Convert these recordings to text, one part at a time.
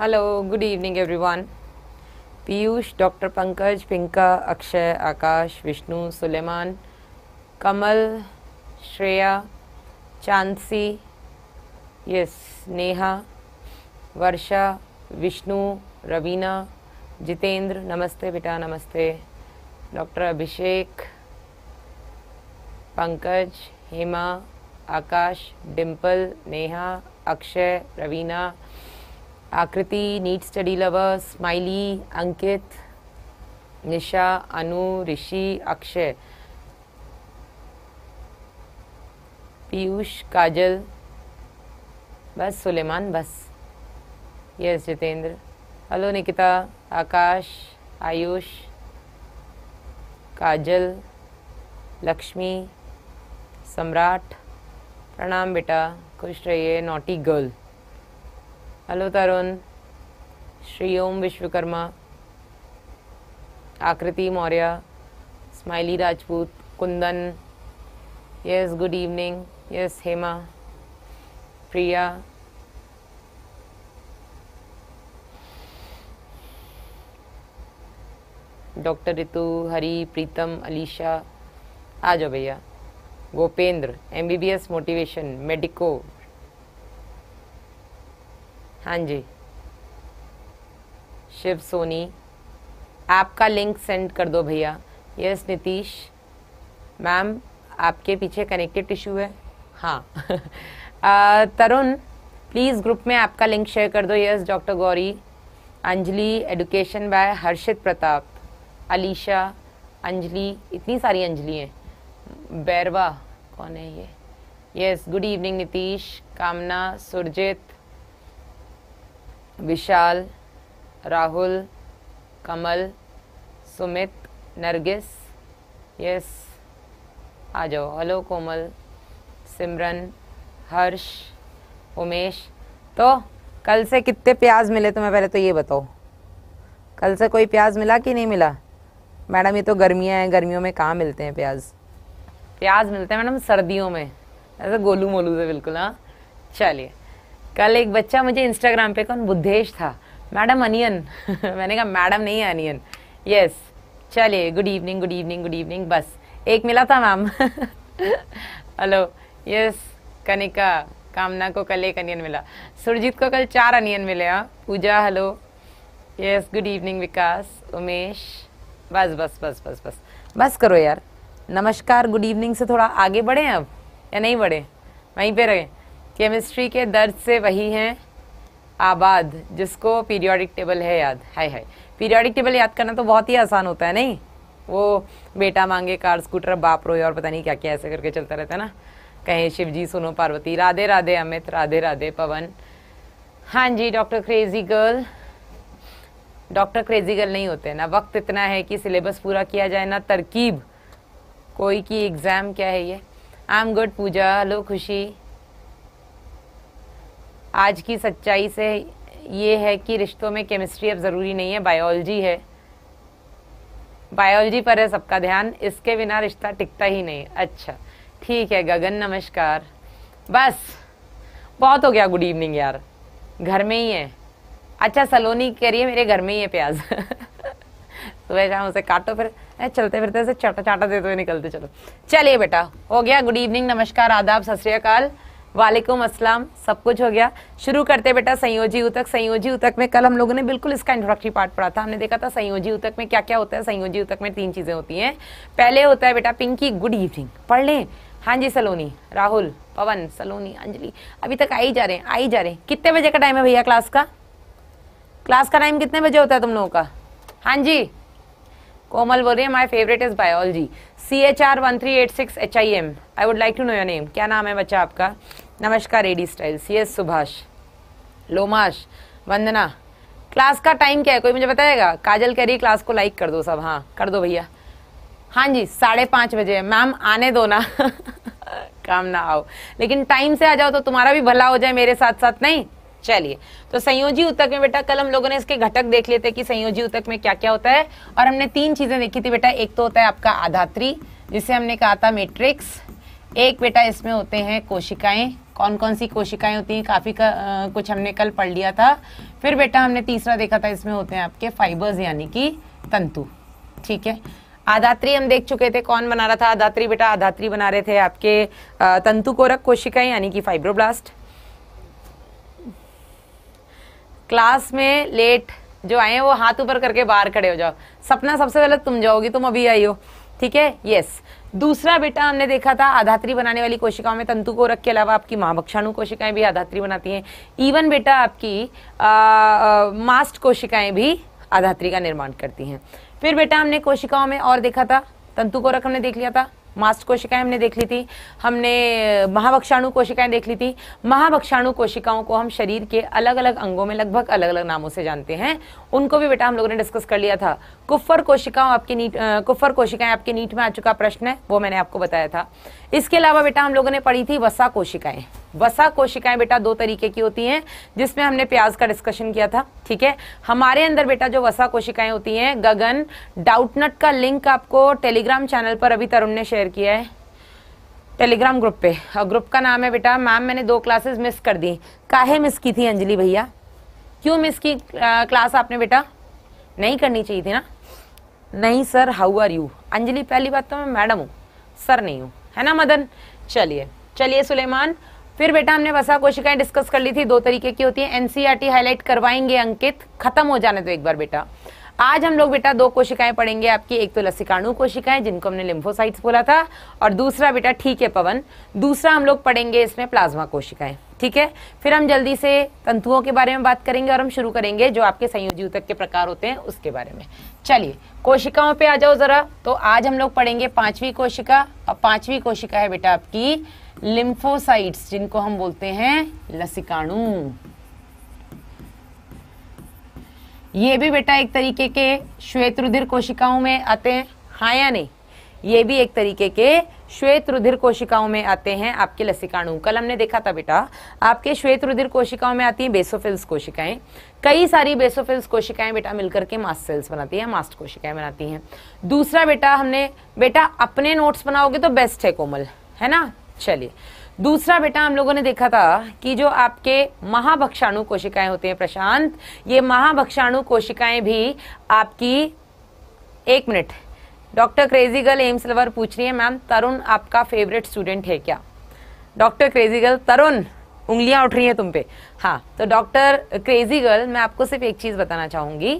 Hello good evening everyone Piyush doctor Pankaj Pinka Akshay Akash Vishnu Suleman Kamal Shreya Chansi yes Neha Varsha Vishnu Raveena Jitendra नमस्ते बेटा नमस्ते doctor Abhishek Pankaj Hema Akash Dimple Neha Akshay Raveena Akriti NEET study lover smiley Ankit Nisha Anu Rishi Akshay Piyush Kajal बस सुलेमान बस यस जितेंद्र हेलो निकिता आकाश आयुष काजल लक्ष्मी सम्राट प्रणाम बेटा खुश रहिए naughty girl hello Tarun Shri Om Vishwakarma Akriti Maurya smiley Rajput Kundan yes good evening yes Hema Priya doctor Ritu Hari Pritam Alisha आ जाओ भैया गोपेंद्र एमबीबीएस मोटिवेशन मेडिको हाँ जी शिव सोनी आपका लिंक सेंड कर दो भैया यस नीतीश मैम आपके पीछे कनेक्टेड टिश्यू है हाँ तरुण प्लीज़ ग्रुप में आपका लिंक शेयर कर दो yes doctor Gauri Anjali education by Harshit Pratap Alisha Anjali इतनी सारी अंजलि हैं बैरवा कौन है ये yes good evening Nitish Kamna Surjit Vishal Rahul Kamal Sumit Nargis yes आ जाओ हेलो कोमल सिमरन हर्ष उमेश तो कल से कितने प्याज मिले तुम्हें पहले तो ये बताओ कल से कोई प्याज मिला कि नहीं मिला मैडम ये तो गर्मियाँ हैं गर्मियों में कहाँ मिलते हैं प्याज प्याज मिलते हैं मैडम सर्दियों में ऐसे गोलू मोलू से बिल्कुल हाँ चलिए कल एक बच्चा मुझे इंस्टाग्राम पे कौन बुद्धेश था मैडम अनियन मैंने कहा मैडम नहीं है अनियन यस yes. चलिए good evening good evening good evening बस एक मिला था मैम हेलो यस कनिका कामना को कल एक अनियन मिला सुरजीत को कल चार अनियन मिले हाँ Pooja hello yes good evening Vikas Umesh बस बस बस बस बस बस करो यार नमस्कार गुड इवनिंग से थोड़ा आगे बढ़े अब या नहीं बढ़े वहीं पे रहे केमिस्ट्री के दर्द से वही हैं आबाद जिसको पीरियोडिक टेबल है याद हाय हाय पीरियोडिक टेबल याद करना तो बहुत ही आसान होता है नहीं वो बेटा मांगे कार स्कूटर बाप रोए और पता नहीं क्या क्या ऐसे करके चलता रहता है ना कहें शिव जी सुनो पार्वती राधे राधे अमित राधे राधे पवन हाँ जी doctor crazy girl doctor crazy girl नहीं होते ना वक्त इतना है कि सिलेबस पूरा किया जाए ना तरकीब कोई की एग्ज़ाम क्या है ये I am good Pooja hello Khushi आज की सच्चाई से ये है कि रिश्तों में केमिस्ट्री अब ज़रूरी नहीं है बायोलॉजी है बायोलॉजी पर है सबका ध्यान इसके बिना रिश्ता टिकता ही नहीं अच्छा ठीक है गगन नमस्कार बस बहुत हो गया गुड इवनिंग यार घर में ही है अच्छा सलोनी कह रही है मेरे घर में ही है प्याज तो सुबह शाम उसे काटो फिर ए चलते फिरते चाटा चाटा देते हुए निकलते चलो चलिए बेटा हो गया गुड इवनिंग नमस्कार आदाब सत श्रीकाल वालेकुम असलम सब कुछ हो गया शुरू करते बेटा संयोजी उतक संयोजी उतक में कल हम लोगों ने बिल्कुल इसका इंट्रोडक्टरी पार्ट पढ़ा था हमने देखा था संयोजी उतक में क्या क्या होता है संयोजी उतक में तीन चीज़ें होती हैं पहले होता है बेटा पिंकी गुड इवनिंग पढ़ लें हाँ जी सलोनी राहुल पवन सलोनी अंजलि अभी तक आई जा रहे हैं आई जा रहे हैं कितने बजे का टाइम है भैया क्लास का क्लास का टाइम कितने बजे होता है तुम लोगों का हाँ जी कोमल बोल रही है my favourite is biology C H R one three eight six H I M I would like to know your name क्या नाम है बच्चा आपका नमस्कार AD style C S Subhash Lomash Vandana class का टाइम क्या है कोई मुझे बताएगा काजल कह रही है क्लास को लाइक कर दो सब हाँ कर दो भैया हाँ जी साढ़े पाँच बजे मैम आने दो ना काम ना आओ लेकिन टाइम से आ जाओ तो तुम्हारा भी भला हो जाए मेरे साथ साथ नहीं चलिए तो संयोजी उतक में बेटा कल हम लोगों ने इसके घटक देख लेते हैं कि संयोजी उतक में क्या क्या होता है और हमने तीन चीजें देखी थी बेटा एक तो होता है आपका आधात्री जिसे हमने कहा था मेट्रिक्स एक बेटा इसमें होते हैं कोशिकाएं कौन कौन सी कोशिकाएं होती हैं काफ़ी का, आ, कुछ हमने कल पढ़ लिया था फिर बेटा हमने तीसरा देखा था इसमें होते हैं आपके फाइबर्स यानी कि तंतु ठीक है आधात्री हम देख चुके थे कौन बना रहा था आधात्री बेटा आधात्री बना रहे थे आपके तंतु कोरक कोशिकाएं यानी कि फाइब्रोब्लास्ट क्लास में लेट जो आए हैं वो हाथ ऊपर करके बाहर खड़े हो जाओ सपना सबसे पहले तुम जाओगी तुम अभी आई हो ठीक है यस दूसरा बेटा हमने देखा था आधात्री बनाने वाली कोशिकाओं में तंतु को रख के अलावा आपकी महाभक्षाणु कोशिकाएं भी आधात्री बनाती हैं इवन बेटा आपकी आ, आ, मास्ट कोशिकाएं भी आधात्री का निर्माण करती हैं फिर बेटा हमने कोशिकाओं में और देखा था तंतु को रख हमने देख लिया था मास्ट कोशिकाएं हमने देख ली थी हमने महाभक्षाणु कोशिकाएं देख ली थी महाभक्षाणु कोशिकाओं को हम शरीर के अलग अलग अंगों में लगभग अलग अलग नामों से जानते हैं उनको भी बेटा हम लोगों ने डिस्कस कर लिया था कुफर कोशिकाओं आपकी नीट आ, कुफर कोशिकाएं आपके नीट में आ चुका प्रश्न है वो मैंने आपको बताया था इसके अलावा बेटा हम लोगों ने पढ़ी थी वसा कोशिकाएं वसा कोशिकाएं बेटा दो तरीके की होती हैं जिसमें हमने प्याज का डिस्कशन किया था ठीक है हमारे अंदर बेटा जो वसा कोशिकाएं होती हैं गगन डाउटनट का लिंक आपको टेलीग्राम चैनल पर अभी तरुण ने शेयर किया है टेलीग्राम ग्रुप पे और ग्रुप का नाम है बेटा मैम मैंने दो क्लासेस मिस कर दी काहे मिस की थी अंजलि भैया क्यों मिस की क्लास आपने बेटा नहीं करनी चाहिए थी ना नहीं sir how are you Anjali पहली बात तो मैं मैडम हूँ सर नहीं हूँ है ना मदन चलिए चलिए सुलेमान फिर बेटा हमने वसा कोशिकाएं डिस्कस कर ली थी दो तरीके की होती है एनसीईआरटी हाईलाइट करवाएंगे अंकित खत्म हो जाने तो एक बार बेटा आज हम लोग बेटा दो कोशिकाएं पढ़ेंगे आपकी एक तो लसिकाणु कोशिकाएं जिनको हमने लिम्फोसाइट्स बोला था और दूसरा बेटा ठीक है पवन दूसरा हम लोग पढ़ेंगे इसमें प्लाज्मा कोशिकाएं ठीक है फिर हम जल्दी से तंतुओं के बारे में बात करेंगे और हम शुरू करेंगे जो आपके संयोजी ऊतक के प्रकार होते हैं उसके बारे में चलिए कोशिकाओं पे आ जाओ जरा तो आज हम लोग पढ़ेंगे पांचवी कोशिका और पांचवी कोशिका है बेटा आपकी लिम्फोसाइट्स जिनको हम बोलते हैं लसिकाणु ये भी बेटा एक तरीके के श्वेत रुधिर कोशिकाओं में आते हैं हाया या नहीं ये भी एक तरीके के श्वेत रुधिर कोशिकाओं में आते हैं आपके लसिकाणु कल हमने देखा था बेटा आपके श्वेत रुधिर कोशिकाओं में आती हैं बेसोफिल्स कोशिकाएं कई सारी बेसोफिल्स कोशिकाएं बेटा मिलकर के मास्ट सेल्स बनाती हैं मास्ट कोशिकाएं बनाती हैं दूसरा बेटा हमने बेटा अपने नोट्स बनाओगे तो बेस्ट है कोमल है ना चलिए दूसरा बेटा हम लोगों ने देखा था कि जो आपके महाभक्षाणु कोशिकाएं होते हैं प्रशांत ये महाभक्षाणु कोशिकाएं भी आपकी एक minute doctor crazy girl AIIMS lover पूछ रही है मैम तरुण आपका फेवरेट स्टूडेंट है क्या डॉक्टर क्रेजी गर्ल तरुण उंगलियां उठ रही हैं तुम पे हाँ तो डॉक्टर क्रेजी गर्ल मैं आपको सिर्फ एक चीज़ बताना चाहूँगी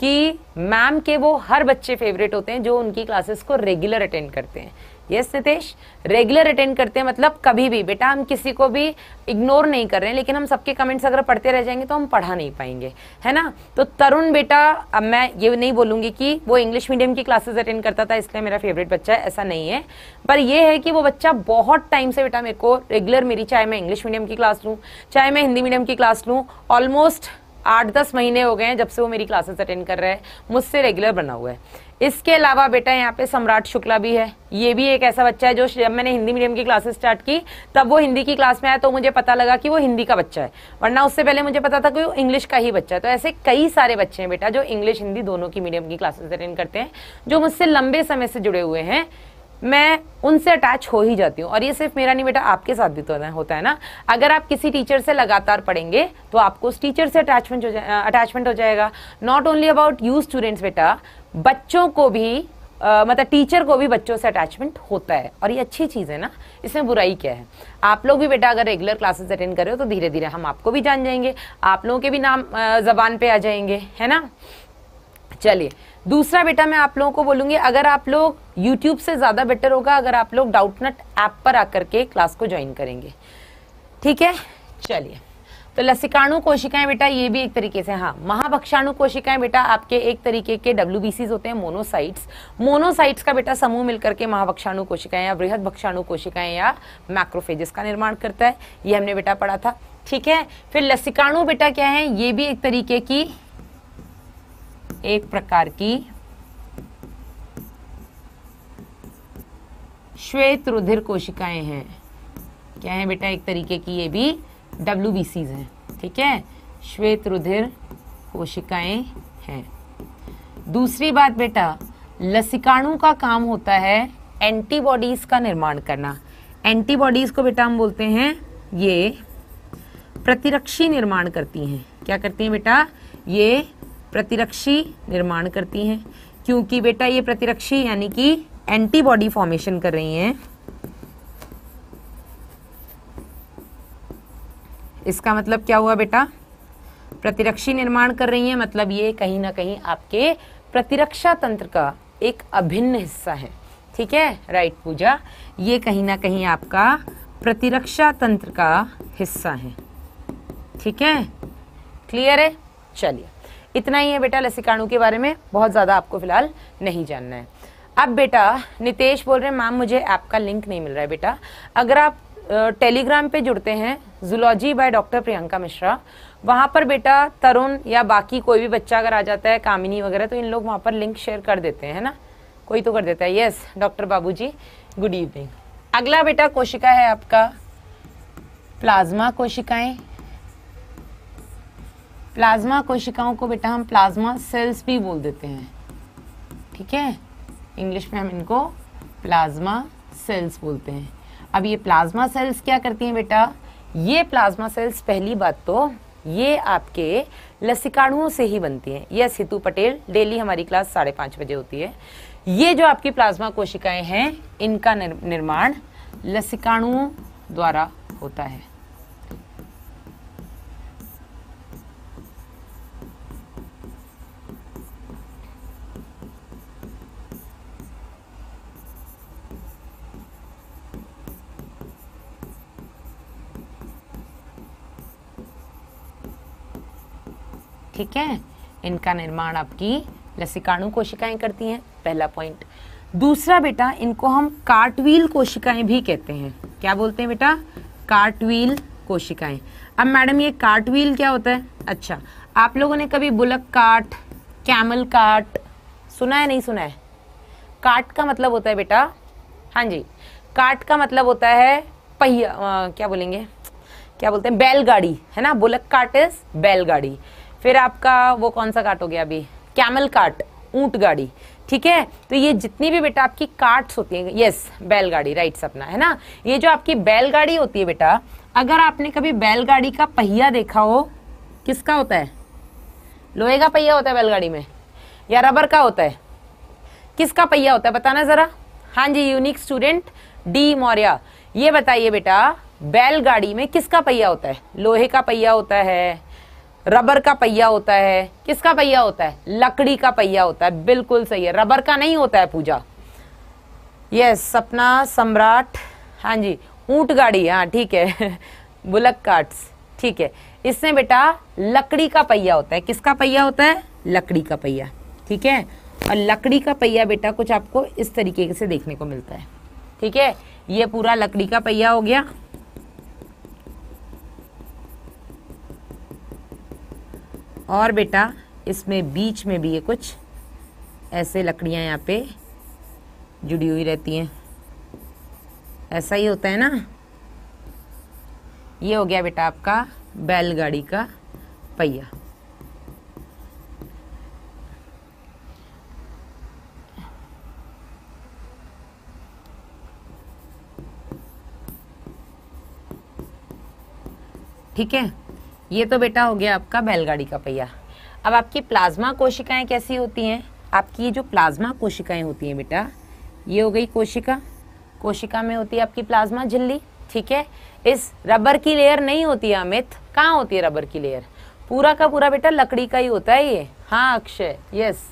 कि मैम के वो हर बच्चे फेवरेट होते हैं जो उनकी क्लासेस को रेगुलर अटेंड करते हैं यस नितेश रेगुलर अटेंड करते हैं मतलब कभी भी बेटा हम किसी को भी इग्नोर नहीं कर रहे हैं लेकिन हम सबके कमेंट्स अगर पढ़ते रह जाएंगे तो हम पढ़ा नहीं पाएंगे है ना तो तरुण बेटा अब मैं ये नहीं बोलूंगी कि वो इंग्लिश मीडियम की क्लासेस अटेंड करता था इसलिए मेरा फेवरेट बच्चा है ऐसा नहीं है पर यह है कि वो बच्चा बहुत टाइम से बेटा मेरे को रेगुलर मेरी चाहे मैं इंग्लिश मीडियम की क्लास लूँ चाहे मैं हिंदी मीडियम की क्लास लूँ ऑलमोस्ट आठ दस महीने हो गए हैं जब से वो मेरी क्लासेस अटेंड कर रहा है मुझसे रेगुलर बना हुआ है इसके अलावा बेटा यहाँ पे सम्राट शुक्ला भी है ये भी एक ऐसा बच्चा है जो जब मैंने हिंदी मीडियम की क्लासेस स्टार्ट की तब वो हिंदी की क्लास में आया तो मुझे पता लगा कि वो हिंदी का बच्चा है वरना उससे पहले मुझे पता था कि वो इंग्लिश का ही बच्चा है तो ऐसे कई सारे बच्चे हैं बेटा जो इंग्लिश हिंदी दोनों की मीडियम की क्लासेस अटेंड करते हैं जो मुझसे लंबे समय से जुड़े हुए हैं मैं उनसे अटैच हो ही जाती हूँ और ये सिर्फ मेरा नहीं बेटा आपके साथ भी तो होता है ना अगर आप किसी टीचर से लगातार पढ़ेंगे तो आपको उस टीचर से अटैचमेंट हो जाए अटैचमेंट हो जाएगा not only about you students बेटा बच्चों को भी आ, मतलब टीचर को भी बच्चों से अटैचमेंट होता है और ये अच्छी चीज़ है ना इसमें बुराई क्या है आप लोग भी बेटा अगर रेगुलर क्लासेस अटेंड कर रहे हो तो धीरे धीरे हम आपको भी जान जाएंगे आप लोगों के भी नाम जबान पे आ जाएंगे है ना चलिए दूसरा बेटा मैं आप लोगों को बोलूँगी अगर आप लोग यूट्यूब से ज़्यादा बेटर होगा अगर आप लोग डाउटनट ऐप पर आकर के क्लास को ज्वाइन करेंगे ठीक है चलिए तो लसिकाणु कोशिकाएं बेटा ये भी एक तरीके से हाँ महाभक्षाणु कोशिकाएं बेटा आपके एक तरीके के डब्ल्यू होते हैं मोनोसाइट्स मोनोसाइट्स का बेटा समूह मिलकर के महाभक्षाणु कोशिकाएं या वृहद भक्षाणु कोशिकाएं या मैक्रोफेजिस का निर्माण करता है ये हमने बेटा पढ़ा था ठीक है फिर लसिकाणु बेटा क्या है ये भी एक तरीके की एक प्रकार की श्वेत रुधिर कोशिकाएं हैं क्या है बेटा एक तरीके की ये भी डब्ल्यू बी सीज हैं ठीक है श्वेत रुधिर कोशिकाएं हैं दूसरी बात बेटा लसिकाणु का काम होता है एंटीबॉडीज का निर्माण करना एंटीबॉडीज को बेटा हम बोलते हैं ये प्रतिरक्षी निर्माण करती हैं क्या करती हैं बेटा ये प्रतिरक्षी निर्माण करती हैं क्योंकि बेटा ये प्रतिरक्षी यानी कि एंटीबॉडी फॉर्मेशन कर रही हैं इसका मतलब क्या हुआ बेटा प्रतिरक्षी निर्माण कर रही है मतलब ये कहीं ना कहीं आपके प्रतिरक्षा तंत्र का एक अभिन्न हिस्सा है ठीक है राइट पूजा ये कहीं ना कहीं आपका प्रतिरक्षा तंत्र का हिस्सा है ठीक है क्लियर है चलिए इतना ही है बेटा लसिकाणु के बारे में बहुत ज़्यादा आपको फिलहाल नहीं जानना है अब बेटा नितेश बोल रहे हैं मैम मुझे ऐप का लिंक नहीं मिल रहा है बेटा अगर आप टेलीग्राम पे जुड़ते हैं zoology by doctor Priyanka Mishra वहाँ पर बेटा तरुण या बाकी कोई भी बच्चा अगर आ जाता है कामिनी वगैरह तो इन लोग वहाँ पर लिंक शेयर कर देते हैं ना कोई तो कर देता है yes doctor Babu good evening अगला बेटा कोशिका है आपका प्लाज्मा कोशिकाएं प्लाज्मा कोशिकाओं को बेटा हम प्लाज्मा सेल्स भी बोल देते हैं ठीक है इंग्लिश में हम इनको प्लाज्मा सेल्स बोलते हैं अब ये प्लाज्मा सेल्स क्या करती हैं बेटा ये प्लाज्मा सेल्स पहली बात तो ये आपके लसिकाणुओं से ही बनती हैं यह सितु पटेल डेली हमारी क्लास साढ़े पाँच बजे होती है ये जो आपकी प्लाज्मा कोशिकाएं हैं इनका निर्माण लसिकाणुओं द्वारा होता है ठीक है इनका निर्माण आपकी लसिकाणु कोशिकाएं करती हैं पहला पॉइंट दूसरा बेटा इनको हम कार्टवील कोशिकाएं भी कहते हैं क्या बोलते हैं बेटा कार्टवील कोशिकाएं अब मैडम ये कार्टवील क्या होता है अच्छा आप लोगों ने कभी बुलक काट कैमल काट सुना है नहीं सुना है काट का मतलब होता है बेटा हाँ जी काट का मतलब होता है पहिया क्या बोलेंगे क्या बोलते हैं बैलगाड़ी है ना बुलक काट इज बैलगाड़ी फिर आपका वो कौन सा कार्ट हो गया अभी कैमल कार्ट ऊँट गाड़ी ठीक है तो ये जितनी भी बेटा आपकी कार्ट्स होती है यस बैलगाड़ी राइट सपना है ना ये जो आपकी बैलगाड़ी होती है बेटा अगर आपने कभी बैलगाड़ी का पहिया देखा हो किसका होता है लोहे का पहिया होता है बैलगाड़ी में या रबर का होता है किसका पहिया होता है बताना ज़रा हाँ जी यूनिक स्टूडेंट डी मौर्या ये बताइए बेटा बैलगाड़ी में किसका पहिया होता है लोहे का पहिया होता है रबर का पहिया होता है किसका पहिया होता है लकड़ी का पहिया होता है बिल्कुल सही है रबर का नहीं होता है पूजा यस सपना सम्राट हाँ जी ऊंट गाड़ी हाँ ठीक है बुलक कार्ट्स ठीक है इसमें बेटा लकड़ी का पहिया होता है किसका पहिया होता है लकड़ी का पहिया ठीक है और लकड़ी का पहिया बेटा कुछ आपको इस तरीके से देखने को मिलता है ठीक है ये पूरा लकड़ी का पहिया हो गया और बेटा इसमें बीच में भी ये कुछ ऐसे लकड़ियाँ यहाँ पे जुड़ी हुई रहती हैं ऐसा ही होता है ना ये हो गया बेटा आपका बैलगाड़ी का पहिया ठीक है ये तो बेटा हो गया आपका बैलगाड़ी का पहिया अब आपकी प्लाज्मा कोशिकाएं कैसी होती हैं आपकी ये जो प्लाज्मा कोशिकाएं होती हैं बेटा ये हो गई कोशिका कोशिका में होती है आपकी प्लाज्मा झिल्ली ठीक है इस रबर की लेयर नहीं होती है अमित कहाँ होती है रबर की लेयर पूरा का पूरा बेटा लकड़ी का ही होता है ये हाँ अक्षय यस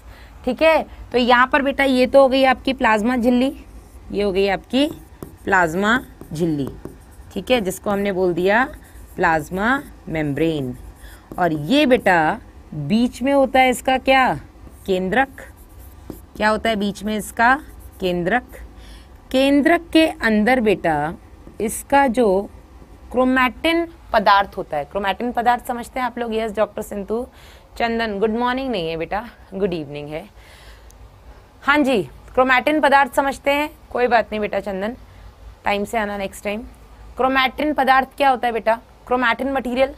ठीक है तो यहाँ पर बेटा ये तो हो गई आपकी प्लाज्मा झिल्ली ये हो गई आपकी प्लाज्मा झिल्ली ठीक है जिसको हमने बोल दिया प्लाज्मा मेम्ब्रेन और ये बेटा बीच में होता है इसका क्या केंद्रक क्या होता है बीच में इसका केंद्रक केंद्रक के अंदर बेटा इसका जो क्रोमैटिन पदार्थ होता है क्रोमैटिन पदार्थ समझते हैं आप लोग yes doctor Sindhu Chandan good morning नहीं है बेटा गुड इवनिंग है हाँ जी क्रोमैटिन पदार्थ समझते हैं कोई बात नहीं बेटा चंदन टाइम से आना नेक्स्ट टाइम क्रोमैटिन पदार्थ क्या होता है बेटा क्रोमैटिन मटेरियल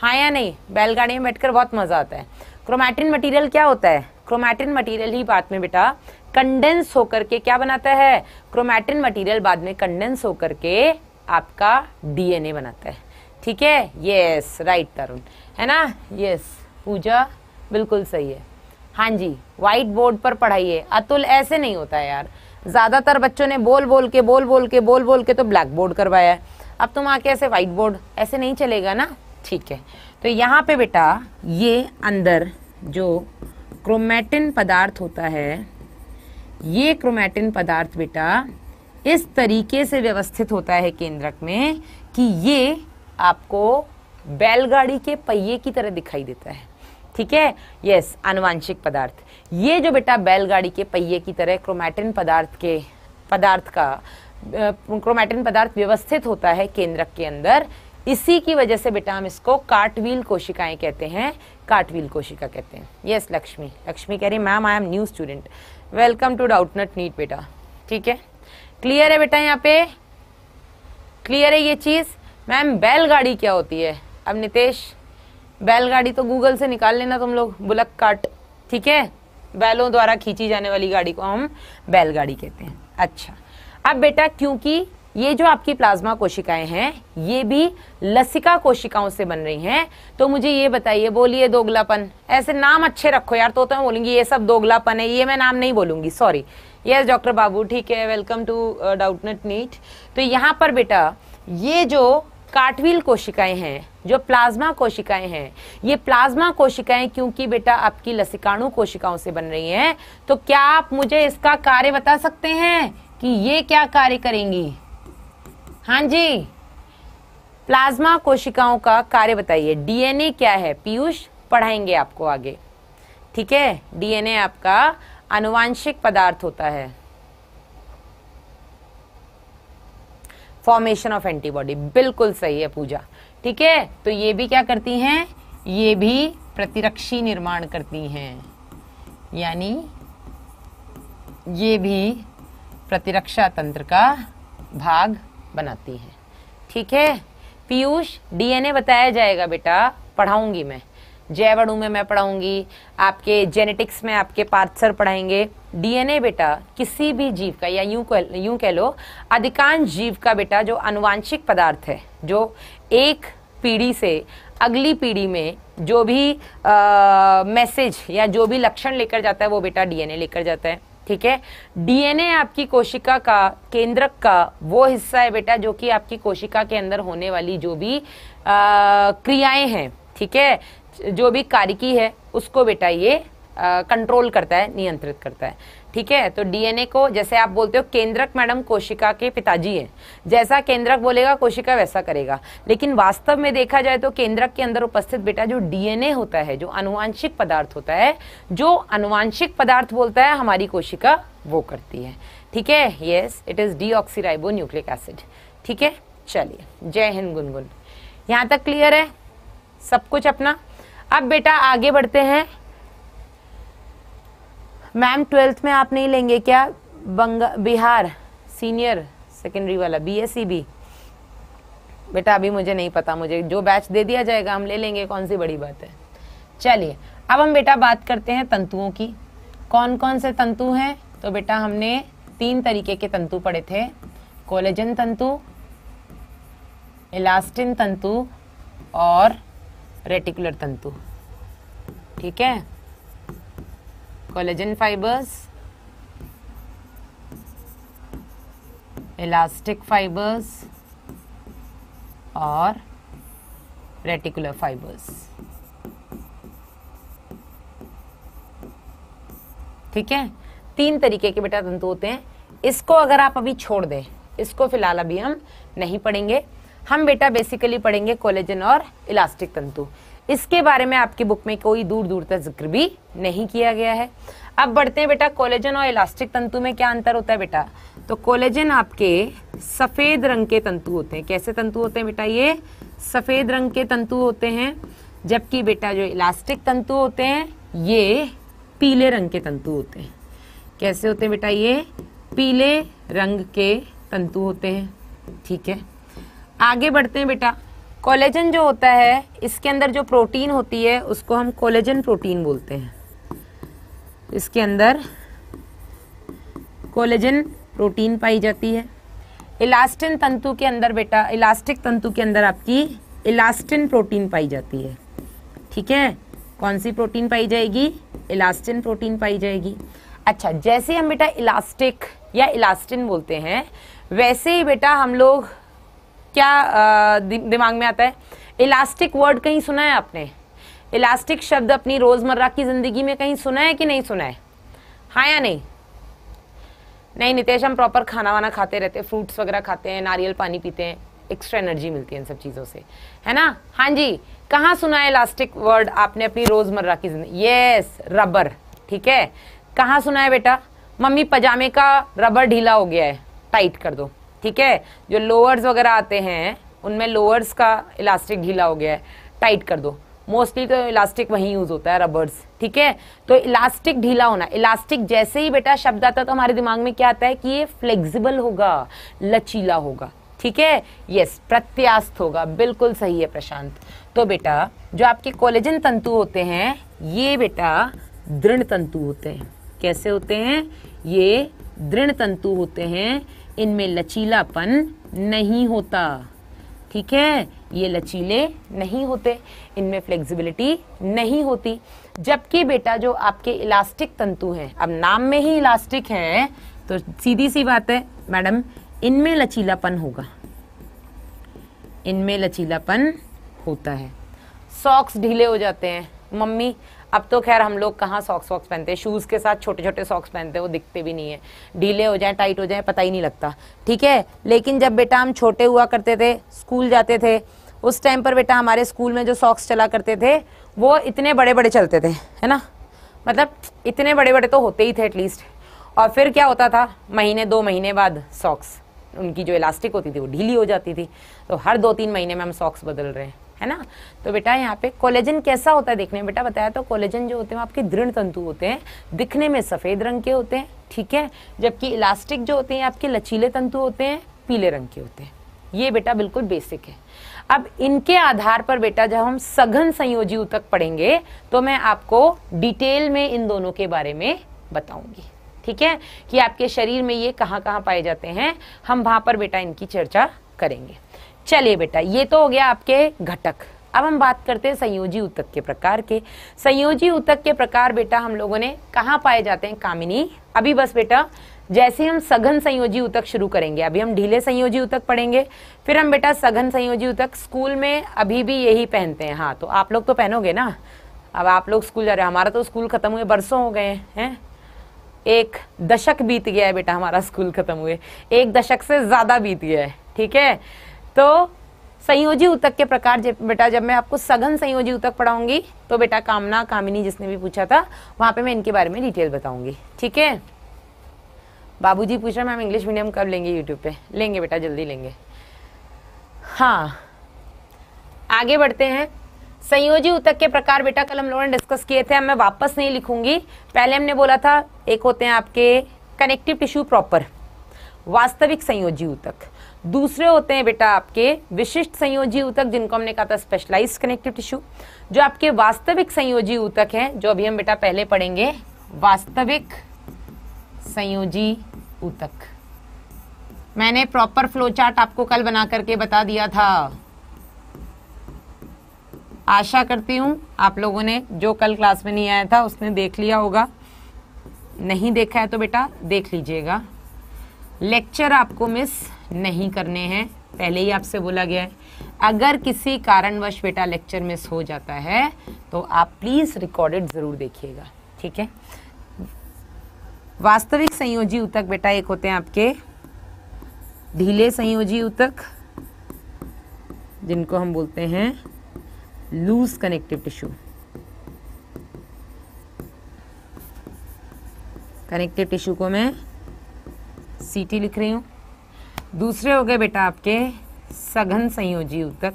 हाँ या नहीं बैलगाड़ी में बैठकर बहुत मज़ा आता है क्रोमैटिन मटेरियल क्या होता है क्रोमैटिन मटेरियल ही बाद में बेटा कंडेंस होकर के क्या बनाता है क्रोमैटिन मटेरियल बाद में कंडेंस होकर के आपका डीएनए बनाता है ठीक है यस राइट तरुण है ना यस पूजा बिल्कुल सही है हाँ जी वाइट बोर्ड पर पढ़ाइए अतुल ऐसे नहीं होता है यार ज़्यादातर बच्चों ने बोल बोल के बोल बोल के बोल बोल के तो ब्लैक बोर्ड करवाया है अब तुम आके ऐसे व्हाइट बोर्ड ऐसे नहीं चलेगा ना ठीक है तो यहाँ पे बेटा ये अंदर जो क्रोमेटिन पदार्थ होता है ये क्रोमेटिन पदार्थ बेटा इस तरीके से व्यवस्थित होता है केंद्रक में कि ये आपको बैलगाड़ी के पहिए की तरह दिखाई देता है ठीक है यस अनुवांशिक पदार्थ ये जो बेटा बैलगाड़ी के पहिए की तरह क्रोमैटिन पदार्थ के पदार्थ का क्रोमैटिन पदार्थ व्यवस्थित होता है केंद्रक के अंदर इसी की वजह से बेटा हम इसको काटवील कोशिकाएं कहते हैं काटवील कोशिका कहते हैं यस लक्ष्मी लक्ष्मी कह रही ma'am I am new student welcome to Doubtnut NEET बेटा ठीक है क्लियर है बेटा यहाँ पे क्लियर है ये चीज़ मैम बैलगाड़ी क्या होती है अब नितेश बैलगाड़ी तो गूगल से निकाल लेना तुम लोग बुलक काट ठीक है बैलों द्वारा खींची जाने वाली गाड़ी को हम बैलगाड़ी कहते हैं अच्छा अब बेटा क्योंकि ये जो आपकी प्लाज्मा कोशिकाएं हैं ये भी लसिका कोशिकाओं से बन रही हैं तो मुझे ये बताइए बोलिए दोगलापन ऐसे नाम अच्छे रखो यार तो तो मैं बोलूँगी ये सब दोगलापन है ये मैं नाम नहीं बोलूँगी सॉरी यस डॉक्टर बाबू ठीक है welcome to Doubtnut NEET तो यहाँ पर बेटा ये जो काटवील कोशिकाएं हैं जो प्लाज्मा कोशिकाएं हैं ये प्लाज्मा कोशिकाएं क्योंकि बेटा आपकी लसिकाणु कोशिकाओं से बन रही हैं तो क्या आप मुझे इसका कार्य बता सकते हैं कि ये क्या कार्य करेंगी हाँ जी प्लाज्मा कोशिकाओं का कार्य बताइए डीएनए क्या है पीयूष पढ़ाएंगे आपको आगे ठीक है डीएनए आपका अनुवांशिक पदार्थ होता है फॉर्मेशन ऑफ एंटीबॉडी बिल्कुल सही है पूजा ठीक है तो ये भी क्या करती हैं ये भी प्रतिरक्षी निर्माण करती हैं यानी ये भी प्रतिरक्षा तंत्र का भाग बनाती है ठीक है पीयूष डीएनए बताया जाएगा बेटा पढ़ाऊंगी मैं जैव अणु में मैं पढ़ाऊंगी आपके जेनेटिक्स में आपके पार्थसर पढ़ाएंगे डीएनए बेटा किसी भी जीव का या यूं यूं कह लो अधिकांश जीव का बेटा जो अनुवांशिक पदार्थ है जो एक पीढ़ी से अगली पीढ़ी में जो भी मैसेज या जो भी लक्षण लेकर जाता है वो बेटा डीएनए लेकर जाता है ठीक है डीएनए आपकी कोशिका का केंद्रक का वो हिस्सा है बेटा जो कि आपकी कोशिका के अंदर होने वाली जो भी क्रियाएं हैं ठीक है जो भी कारिकी है उसको बेटा ये कंट्रोल करता है नियंत्रित करता है ठीक है तो डीएनए को जैसे आप बोलते हो केंद्रक मैडम कोशिका के पिताजी हैं जैसा केंद्रक बोलेगा कोशिका वैसा करेगा लेकिन वास्तव में देखा जाए तो केंद्रक के अंदर उपस्थित बेटा जो डीएनए होता है जो अनुवांशिक पदार्थ होता है जो अनुवांशिक पदार्थ बोलता है हमारी कोशिका वो करती है ठीक है yes it is deoxyribonucleic acid ठीक है चलिए जय हिंद गुनगुन यहाँ तक क्लियर है सब कुछ अपना अब बेटा आगे बढ़ते हैं मैम ट्वेल्थ में आप नहीं लेंगे क्या बंगा बिहार सीनियर सेकेंडरी वाला बीएससी भी e बेटा अभी मुझे नहीं पता मुझे जो बैच दे दिया जाएगा हम ले लेंगे कौन सी बड़ी बात है चलिए अब हम बेटा बात करते हैं तंतुओं की कौन कौन से तंतु हैं तो बेटा हमने तीन तरीके के तंतु पढ़े थे कोलेजन तंतु इलास्टिन तंतु और रेटिकुलर तंतु ठीक है collagen fibers, elastic fibers और रेटिकुलर फाइबर्स ठीक है तीन तरीके के बेटा तंतु होते हैं इसको अगर आप अभी छोड़ दें इसको फिलहाल अभी हम नहीं पढ़ेंगे हम बेटा बेसिकली पढ़ेंगे कोलेजन और इलास्टिक तंतु इसके बारे में आपकी बुक में कोई दूर दूर तक जिक्र भी नहीं किया गया है अब बढ़ते हैं बेटा कोलेजन और इलास्टिक तंतु में क्या अंतर होता है बेटा तो कोलेजन आपके सफ़ेद रंग के तंतु होते हैं कैसे तंतु होते हैं बेटा ये सफ़ेद रंग के तंतु होते हैं जबकि बेटा जो इलास्टिक तंतु होते हैं ये पीले रंग के तंतु होते हैं कैसे होते हैं बेटा ये पीले रंग के तंतु होते हैं ठीक है आगे बढ़ते हैं बेटा कोलेजन जो होता है इसके अंदर जो प्रोटीन होती है उसको हम कोलेजन प्रोटीन बोलते हैं इसके अंदर कोलेजन प्रोटीन पाई जाती है इलास्टिन तंतु के अंदर बेटा इलास्टिक तंतु के अंदर आपकी इलास्टिन प्रोटीन पाई जाती है ठीक है कौन सी प्रोटीन पाई जाएगी इलास्टिन प्रोटीन पाई जाएगी अच्छा जैसे हम बेटा इलास्टिक या इलास्टिन बोलते हैं वैसे ही बेटा हम लोग क्या दिमाग में आता है इलास्टिक वर्ड कहीं सुना है आपने इलास्टिक शब्द अपनी रोजमर्रा की जिंदगी में कहीं सुना है कि नहीं सुना है हाँ या नहीं नहीं नितेश हम प्रॉपर खाना वाना खाते रहते हैं फ्रूट्स वगैरह खाते हैं नारियल पानी पीते हैं एक्स्ट्रा एनर्जी मिलती है इन सब चीज़ों से है ना हाँ जी कहाँ सुना है इलास्टिक वर्ड आपने अपनी रोजमर्रा की जिंदगी यस रबर ठीक है कहाँ सुना है बेटा मम्मी पजामे का रबर ढीला हो गया है टाइट कर दो ठीक है जो लोअर्स वगैरह आते हैं उनमें लोअर्स का इलास्टिक ढीला हो गया है टाइट कर दो मोस्टली तो इलास्टिक वहीं यूज होता है रबर्स ठीक है तो इलास्टिक ढीला होना इलास्टिक जैसे ही बेटा शब्द आता है तो हमारे दिमाग में क्या आता है कि ये फ्लेक्सिबल होगा लचीला होगा ठीक है यस प्रत्यास्थ होगा बिल्कुल सही है प्रशांत तो बेटा जो आपके कोलेजन तंतु होते हैं ये बेटा दृढ़ तंतु होते हैं कैसे होते हैं ये दृढ़ तंतु होते हैं इनमें लचीलापन नहीं होता ठीक है ये लचीले नहीं होते इनमें फ्लेक्सिबिलिटी नहीं होती जबकि बेटा जो आपके इलास्टिक तंतु हैं अब नाम में ही इलास्टिक है तो सीधी सी बात है मैडम इनमें लचीलापन होगा इनमें लचीलापन होता है सॉक्स ढीले हो जाते हैं मम्मी अब तो खैर हम लोग कहाँ सॉक्स वॉक्स पहनते हैं शूज़ के साथ छोटे छोटे सॉक्स पहनते हैं वो दिखते भी नहीं है ढीले हो जाए टाइट हो जाए पता ही नहीं लगता ठीक है लेकिन जब बेटा हम छोटे हुआ करते थे स्कूल जाते थे उस टाइम पर बेटा हमारे स्कूल में जो सॉक्स चला करते थे वो इतने बड़े बड़े चलते थे है ना मतलब इतने बड़े बड़े तो होते ही थे एटलीस्ट और फिर क्या होता था महीने दो महीने बाद सॉक्स उनकी जो इलास्टिक होती थी वो ढीली हो जाती थी तो हर दो तीन महीने में हम सॉक्स बदल रहे हैं है ना तो बेटा यहाँ पे कोलेजन कैसा होता है देखने में बेटा बताया तो कोलेजन जो होते हैं आपके दृढ़ तंतु होते हैं दिखने में सफ़ेद रंग के होते हैं ठीक है जबकि इलास्टिक जो होते हैं आपके लचीले तंतु होते हैं पीले रंग के होते हैं ये बेटा बिल्कुल बेसिक है अब इनके आधार पर बेटा जब हम सघन संयोजी तक पढ़ेंगे तो मैं आपको डिटेल में इन दोनों के बारे में बताऊंगी ठीक है कि आपके शरीर में ये कहाँ कहाँ पाए जाते हैं हम वहाँ पर बेटा इनकी चर्चा करेंगे चलिए बेटा ये तो हो गया आपके घटक अब हम बात करते हैं संयोजी उतक के प्रकार के संयोजी उतक के प्रकार बेटा हम लोगों ने कहाँ पाए जाते हैं कामिनी अभी बस बेटा जैसे हम सघन संयोजी उतक शुरू करेंगे अभी हम ढीले संयोजी उतक पढ़ेंगे फिर हम बेटा सघन संयोजी उतक स्कूल में अभी भी यही पहनते हैं हाँ तो आप लोग तो पहनोगे ना अब आप लोग स्कूल जा रहे हो हमारा तो स्कूल खत्म हुए बरसों हो गए हैं एक दशक बीत गया है बेटा हमारा स्कूल खत्म हुए एक दशक से ज़्यादा बीत गया है ठीक है तो संयोजी उतक के प्रकार जब बेटा जब मैं आपको सघन संयोजी उतक पढ़ाऊंगी तो बेटा कामना कामिनी जिसने भी पूछा था वहां पे मैं इनके बारे में डिटेल बताऊंगी ठीक है बाबूजी पूछ रहे मैम इंग्लिश मीडियम कब लेंगे यूट्यूब पे लेंगे बेटा जल्दी लेंगे हाँ आगे बढ़ते हैं संयोजी उतक के प्रकार बेटा कल हम लोगों ने डिस्कस किए थे मैं वापस नहीं लिखूंगी पहले हमने बोला था एक होते हैं आपके कनेक्टिव टिश्यू प्रॉपर वास्तविक संयोजी उतक दूसरे होते हैं बेटा आपके विशिष्ट संयोजी ऊतक जिनको हमने कहा था स्पेशलाइज कनेक्टिव टिश्यू जो आपके वास्तविक संयोजी ऊतक हैं जो अभी हम बेटा पहले पढ़ेंगे वास्तविक संयोजी ऊतक मैंने प्रॉपर फ्लो चार्ट आपको कल बना करके बता दिया था आशा करती हूँ आप लोगों ने जो कल क्लास में नहीं आया था उसने देख लिया होगा नहीं देखा है तो बेटा देख लीजिएगा लेक्चर आपको मिस नहीं करने हैं पहले ही आपसे बोला गया है अगर किसी कारणवश बेटा लेक्चर मिस हो जाता है तो आप प्लीज़ रिकॉर्डेड ज़रूर देखिएगा ठीक है वास्तविक संयोजी उतक बेटा एक होते हैं आपके ढीले संयोजी उतक जिनको हम बोलते हैं loose connective tissue connective tissue को मैं सीटी लिख रही हूँ दूसरे हो गए बेटा आपके सघन संयोजी उतक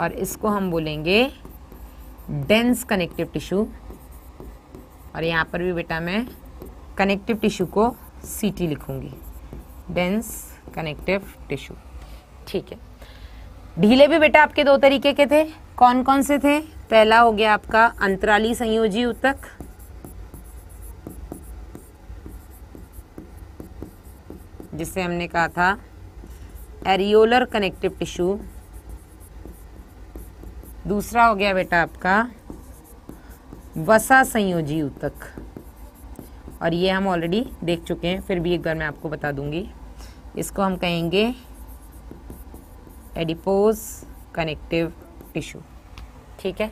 और इसको हम बोलेंगे डेंस कनेक्टिव टिश्यू और यहाँ पर भी बेटा मैं कनेक्टिव टिश्यू को सीटी लिखूँगी डेंस कनेक्टिव टिश्यू ठीक है ढीले भी बेटा आपके दो तरीके के थे कौन कौन से थे पहला हो गया आपका अंतराली संयोजी उतक जिसे हमने कहा था एरियोलर कनेक्टिव टिश्यू दूसरा हो गया बेटा आपका वसा संयोजी ऊतक और ये हम ऑलरेडी देख चुके हैं फिर भी एक बार मैं आपको बता दूंगी इसको हम कहेंगे एडिपोज कनेक्टिव टिश्यू ठीक है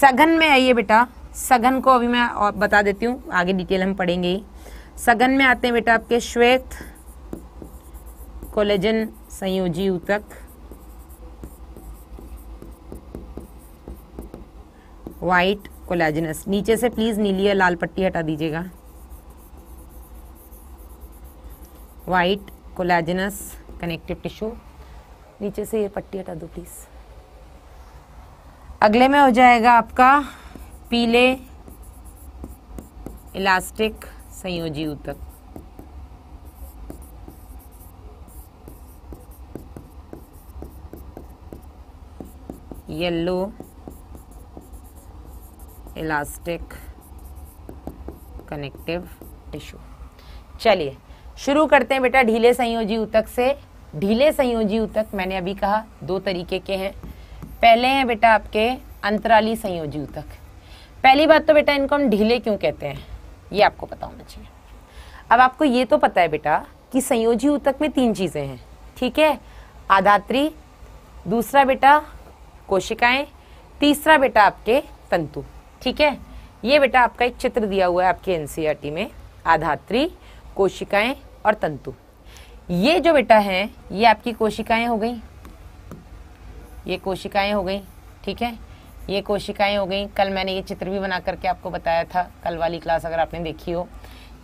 सघन में आइए बेटा सघन को अभी मैं बता देती हूँ आगे डिटेल हम पढ़ेंगे ही सघन में आते हैं बेटा आपके श्वेत कोलेजन संयोजी ऊतक वाइट कोलेजनस नीचे से प्लीज़ नीली या लाल पट्टी हटा दीजिएगा वाइट कोलेजनस कनेक्टिव टिश्यू नीचे से ये पट्टी हटा दो प्लीज़ अगले में हो जाएगा आपका पीले इलास्टिक संयोजी ऊतक येलो इलास्टिक कनेक्टिव टिश्यू चलिए शुरू करते हैं बेटा ढीले संयोजी ऊतक से ढीले संयोजी ऊतक मैंने अभी कहा दो तरीके के हैं पहले हैं बेटा आपके अंतराली संयोजी ऊतक पहली बात तो बेटा इनको हम ढीले क्यों कहते हैं ये आपको पता होना चाहिए अब आपको ये तो पता है बेटा कि संयोजी ऊतक में तीन चीज़ें हैं ठीक है आधात्री दूसरा बेटा कोशिकाएं तीसरा बेटा आपके तंतु ठीक है ये बेटा आपका एक चित्र दिया हुआ है आपके एनसीईआरटी e में आधात्री कोशिकाएं और तंतु ये जो बेटा है ये आपकी कोशिकाएं हो गई ये कोशिकाएं हो गई ठीक है ये कोशिकाएं हो गई कल मैंने ये चित्र भी बना करके आपको बताया था कल वाली क्लास अगर आपने देखी हो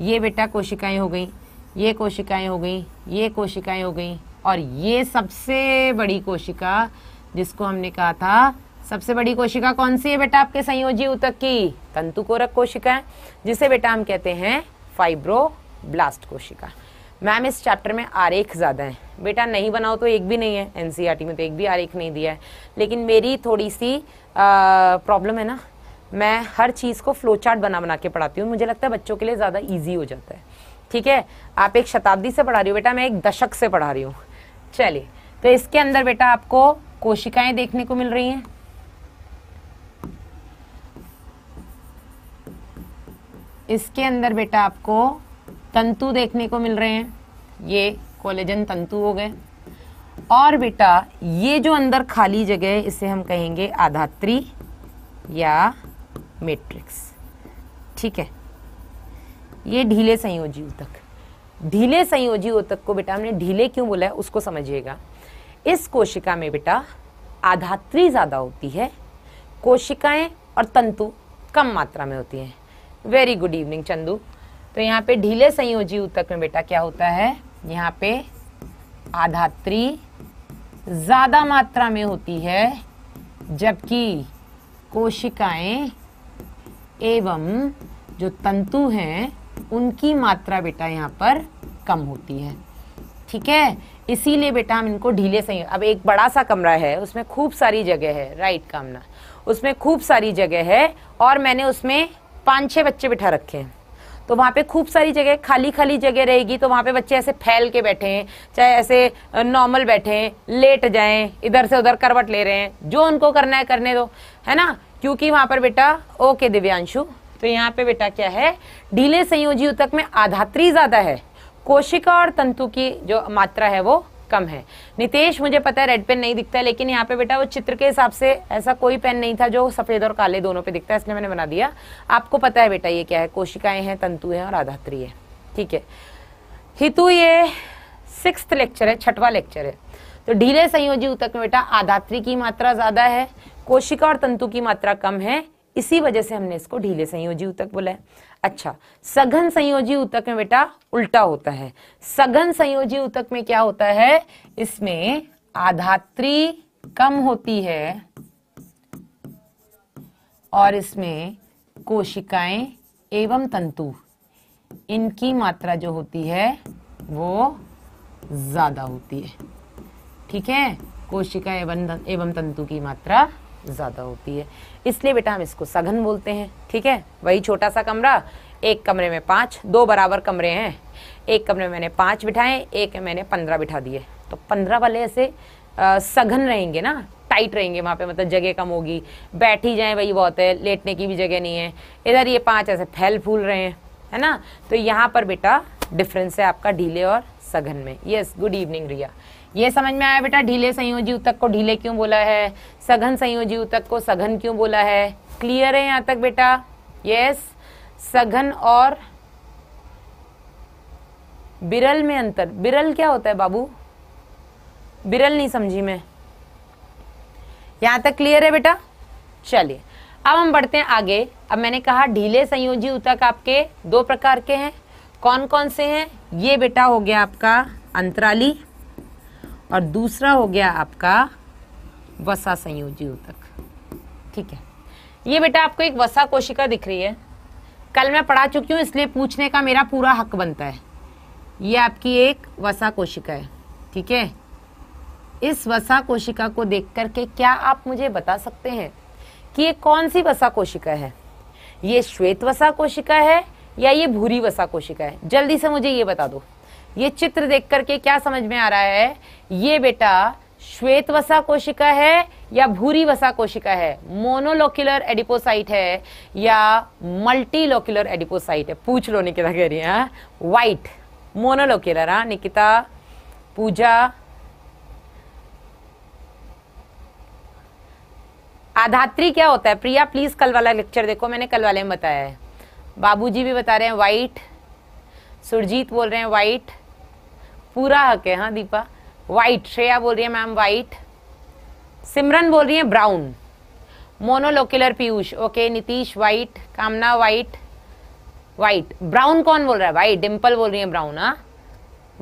ये बेटा कोशिकाएं हो गई ये कोशिकाएं हो गई ये कोशिकाएं हो गई और ये सबसे बड़ी कोशिका जिसको हमने कहा था सबसे बड़ी कोशिका कौन सी है बेटा आपके संयोजी उतक की तंतु कोरक कोशिका जिसे बेटा हम कहते हैं फाइब्रोब्लास्ट कोशिका मैम इस चैप्टर में आरेख ज़्यादा है बेटा नहीं बनाओ तो एक भी नहीं है एनसीईआरटी e में तो एक भी आरेख नहीं दिया है लेकिन मेरी थोड़ी सी प्रॉब्लम है ना मैं हर चीज़ को फ्लो चार्ट बना बना के पढ़ाती हूँ मुझे लगता है बच्चों के लिए ज़्यादा ईजी हो जाता है ठीक है आप एक शताब्दी से पढ़ा रही हो बेटा मैं एक दशक से पढ़ा रही हूँ चलिए तो इसके अंदर बेटा आपको कोशिकाएं देखने को मिल रही हैं इसके अंदर बेटा आपको तंतु देखने को मिल रहे हैं ये कोलेजन तंतु हो गए और बेटा ये जो अंदर खाली जगह है इसे हम कहेंगे आधात्री या मैट्रिक्स ठीक है ये ढीले संयोजी ऊतक ढीले संयोजी ऊतक को बेटा हमने ढीले क्यों बोला है उसको समझिएगा इस कोशिका में बेटा आधात्री ज़्यादा होती है कोशिकाएं और तंतु कम मात्रा में होती हैं वेरी गुड इवनिंग चंदू तो यहाँ पे ढीले संयोजी ऊतक में बेटा क्या होता है यहाँ पे आधात्री ज़्यादा मात्रा में होती है जबकि कोशिकाएं एवं जो तंतु हैं उनकी मात्रा बेटा यहाँ पर कम होती है ठीक है इसीलिए बेटा हम इनको ढीले सही अब एक बड़ा सा कमरा है उसमें खूब सारी जगह है राइट कामना उसमें खूब सारी जगह है और मैंने उसमें पाँच छः बच्चे बिठा रखे हैं तो वहाँ पे खूब सारी जगह खाली खाली जगह रहेगी तो वहाँ पे बच्चे ऐसे फैल के बैठे हैं चाहे ऐसे नॉर्मल बैठे हैं लेट जाएं इधर से उधर करवट ले रहे हैं जो उनको करना है करने दो है ना क्योंकि वहाँ पर बेटा ओके दिव्यांशु तो यहाँ पे बेटा क्या है ढीले संयोजी तक में आधात्री ज़्यादा है कोशिका और तंतु की जो मात्रा है वो कम है नितेश मुझे पता है रेड पेन नहीं दिखता है लेकिन यहाँ पे बेटा वो चित्र के हिसाब से ऐसा कोई पेन नहीं था जो सफेद और काले दोनों पे दिखता है इसलिए मैंने बना दिया आपको पता है बेटा ये क्या है कोशिकाएं हैं तंतु हैं और आधात्री है ठीक है हितु ये सिक्स लेक्चर है छठवा लेक्चर है तो ढीले संयोजी ऊतक में बेटा आधात्री की मात्रा ज्यादा है कोशिका और तंतु की मात्रा कम है इसी वजह से हमने इसको ढीले संयोजी ऊतक बोला है अच्छा सघन संयोजी उतक में बेटा उल्टा होता है सघन संयोजी उतक में क्या होता है इसमें आधात्री कम होती है और इसमें कोशिकाएं एवं तंतु इनकी मात्रा जो होती है वो ज़्यादा होती है ठीक है कोशिका एवं एवं तंतु की मात्रा ज़्यादा होती है इसलिए बेटा हम इसको सघन बोलते हैं ठीक है वही छोटा सा कमरा एक कमरे में पाँच दो बराबर कमरे हैं एक कमरे में मैंने पाँच बिठाए एक मैंने पंद्रह बिठा दिए तो पंद्रह वाले ऐसे सघन रहेंगे ना टाइट रहेंगे वहाँ पे मतलब जगह कम होगी बैठ ही जाएँ वही बहुत है लेटने की भी जगह नहीं है इधर ये पाँच ऐसे फैल फूल रहे हैं है ना तो यहाँ पर बेटा डिफरेंस है आपका ढीले और सघन में यस गुड इवनिंग रिया ये समझ में आया बेटा ढीले संयोजी उतक को ढीले क्यों बोला है सघन संयोजी उतक को सघन क्यों बोला है क्लियर है यहाँ तक बेटा यस सघन और बिरल में अंतर बिरल क्या होता है बाबू बिरल नहीं समझी मैं यहाँ तक क्लियर है बेटा चलिए अब हम बढ़ते हैं आगे अब मैंने कहा ढीले संयोजी उतक आपके दो प्रकार के हैं कौन कौन से हैं ये बेटा हो गया आपका अंतराली और दूसरा हो गया आपका वसा संयोजी ऊतक ठीक है ये बेटा आपको एक वसा कोशिका दिख रही है कल मैं पढ़ा चुकी हूँ इसलिए पूछने का मेरा पूरा हक बनता है ये आपकी एक वसा कोशिका है ठीक है इस वसा कोशिका को देख करके क्या आप मुझे बता सकते हैं कि ये कौन सी वसा कोशिका है ये श्वेत वसा कोशिका है या ये भूरी वसा कोशिका है जल्दी से मुझे ये बता दो ये चित्र देख करके क्या समझ में आ रहा है ये बेटा श्वेत वसा कोशिका है या भूरी वसा कोशिका है मोनोलोक्युलर एडिपोसाइट है या मल्टीलोक्युलर एडिपोसाइट है पूछ लो निकिता कह रही है व्हाइट मोनोलोक्यूलर हाँ निकिता पूजा आधात्री क्या होता है प्रिया प्लीज कल वाला लेक्चर देखो मैंने कल वाले में बताया है बाबूजी भी बता रहे हैं वाइट सुरजीत बोल रहे हैं वाइट पूरा हक है हाँ दीपा वाइट श्रेया बोल रही है मैम वाइट सिमरन बोल रही है brown monolocular Piyush okay Nitish white Kamna white white brown कौन बोल रहा है वाइट डिम्पल बोल रही है ब्राउन हाँ